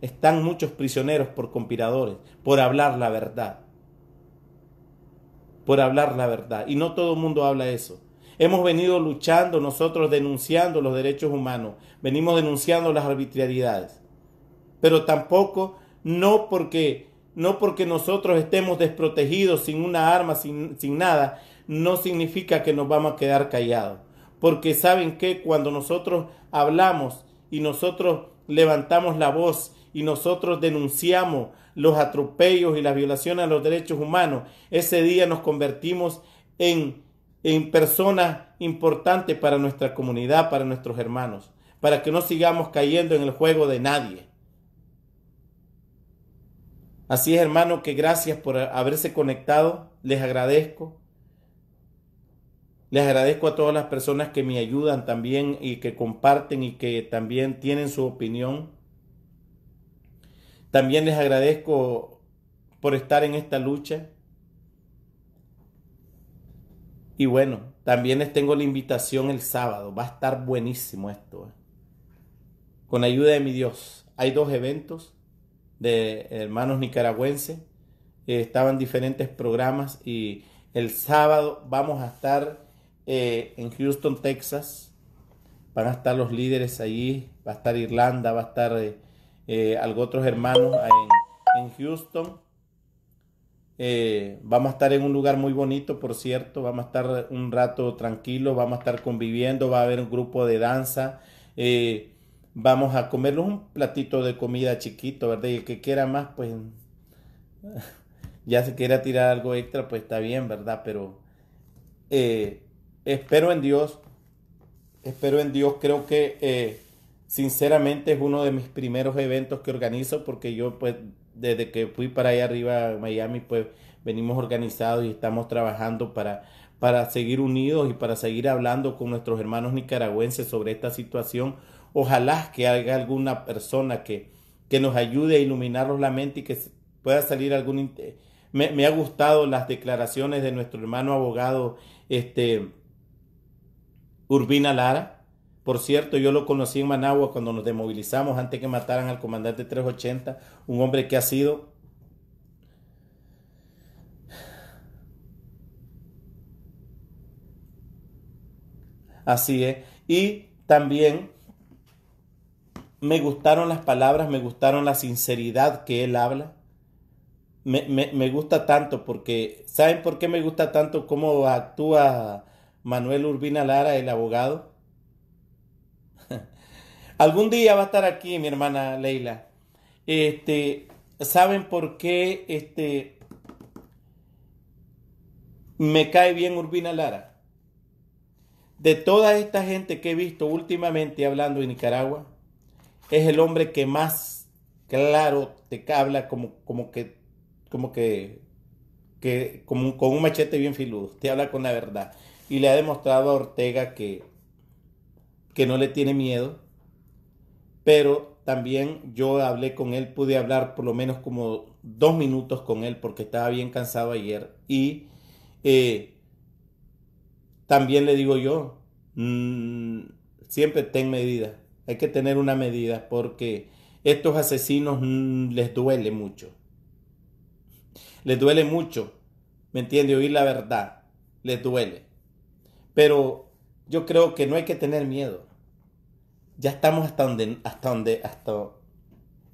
Están muchos prisioneros por conspiradores, por hablar la verdad. Por hablar la verdad. Y no todo el mundo habla eso. Hemos venido luchando nosotros denunciando los derechos humanos, venimos denunciando las arbitrariedades, pero tampoco no porque, no porque nosotros estemos desprotegidos sin una arma, sin, nada, no significa que nos vamos a quedar callados. Porque saben que cuando nosotros hablamos y nosotros levantamos la voz y nosotros denunciamos los atropellos y las violaciones a los derechos humanos, ese día nos convertimos en, en personas importantes para nuestra comunidad, para nuestros hermanos, para que no sigamos cayendo en el juego de nadie. Así es, hermano, que gracias por haberse conectado. Les agradezco. Les agradezco a todas las personas que me ayudan también y que comparten y que también tienen su opinión. También les agradezco por estar en esta lucha. Y bueno, también les tengo la invitación el sábado. Va a estar buenísimo esto. Eh. Con ayuda de mi Dios. Hay dos eventos de hermanos nicaragüenses. Eh, estaban diferentes programas y el sábado vamos a estar eh, en Houston, Texas. Van a estar los líderes allí, va a estar Irlanda, va a estar eh, algo otros hermanos en, en Houston. vamos a estar en un lugar muy bonito, por cierto. Vamos a estar un rato tranquilo, vamos a estar conviviendo, va a haber un grupo de danza vamos a comer un platito de comida chiquito, ¿verdad? Y el que quiera más, pues ya se quiera tirar algo extra, pues está bien, ¿verdad? Pero eh, espero en Dios, espero en Dios, creo que eh, sinceramente es uno de mis primeros eventos que organizo porque yo pues desde que fui para allá arriba a Miami, pues venimos organizados y estamos trabajando para, para seguir unidos y para seguir hablando con nuestros hermanos nicaragüenses sobre esta situación Ojalá que haya alguna persona que, nos ayude a iluminarnos la mente y que pueda salir algún... Eh, me, me, ha gustado las declaraciones de nuestro hermano abogado este, Urbina Lara. Por cierto, yo lo conocí en Managua cuando nos demovilizamos antes que mataran al comandante 380, un hombre que ha sido Así es. Y también me gustaron las palabras, me gustaron la sinceridad que él habla. Me, gusta tanto porque, ¿saben por qué me gusta tanto cómo actúa Manuel Urbina Lara, el abogado? Algún día va a estar aquí mi hermana Leila. Este, ¿saben por qué este, me cae bien Urbina Lara? De toda esta gente que he visto últimamente hablando en Nicaragua, es el hombre que más claro te habla como, como que, como que, que como, con un machete bien filudo, te habla con la verdad. Y le ha demostrado a Ortega que, que no le tiene miedo, pero también yo hablé con él, pude hablar por lo menos como dos minutos con él porque estaba bien cansado ayer y eh, también le digo yo, mm, siempre ten medida, hay que tener una medida porque estos asesinos mm, les duele mucho. Les duele mucho, ¿me entiendes? Oír la verdad. Les duele. Pero yo creo que no hay que tener miedo. Ya estamos hasta donde, hasta donde, hasta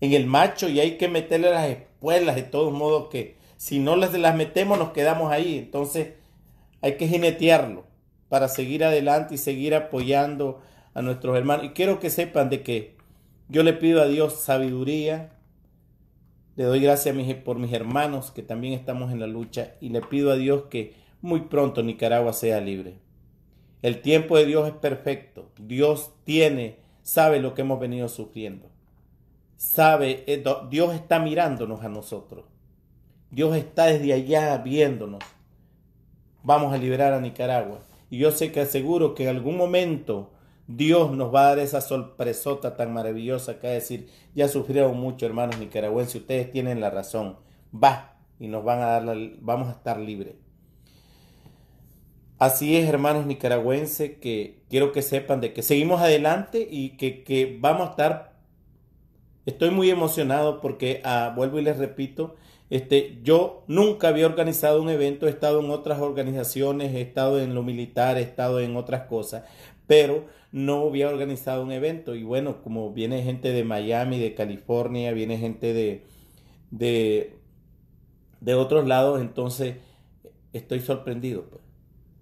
en el macho y hay que meterle las espuelas de todos modos que si no las, las metemos nos quedamos ahí. Entonces hay que jinetearlo para seguir adelante y seguir apoyando a nuestros hermanos. Y quiero que sepan de que yo le pido a Dios sabiduría. Le doy gracias por mis hermanos que también estamos en la lucha y le pido a Dios que muy pronto Nicaragua sea libre. El tiempo de Dios es perfecto. Dios tiene, sabe lo que hemos venido sufriendo. Sabe, eh, Dios está mirándonos a nosotros. Dios está desde allá viéndonos. Vamos a liberar a Nicaragua. Y yo sé que aseguro que en algún momento Dios nos va a dar esa sorpresota tan maravillosa que va a decir, ya sufrieron mucho hermanos nicaragüenses, ustedes tienen la razón, va y nos van a dar, la, vamos a estar libres. Así es, hermanos nicaragüenses, que quiero que sepan de que seguimos adelante y que, vamos a estar, estoy muy emocionado porque, ah, vuelvo y les repito, este, yo nunca había organizado un evento, he estado en otras organizaciones, he estado en lo militar, he estado en otras cosas, pero no había organizado un evento. Y bueno, como viene gente de Miami, de California, viene gente de, de, de otros lados, entonces estoy sorprendido. Pues.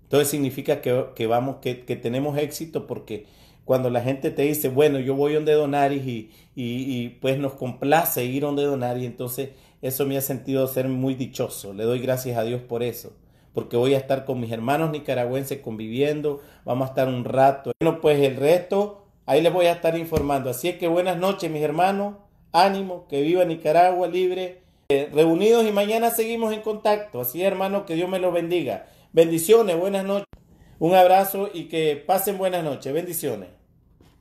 Entonces significa que, vamos, que, tenemos éxito porque cuando la gente te dice, bueno, yo voy donde Donaris y, y, y pues nos complace ir donde Donaris, entonces eso me ha sentido ser muy dichoso. Le doy gracias a Dios por eso porque voy a estar con mis hermanos nicaragüenses conviviendo, vamos a estar un rato. Bueno, pues el resto ahí les voy a estar informando. Así es que buenas noches, mis hermanos, ánimo, que viva Nicaragua libre, eh, reunidos y mañana seguimos en contacto. Así, es, hermano, que Dios me los bendiga. Bendiciones, buenas noches. Un abrazo y que pasen buenas noches. Bendiciones.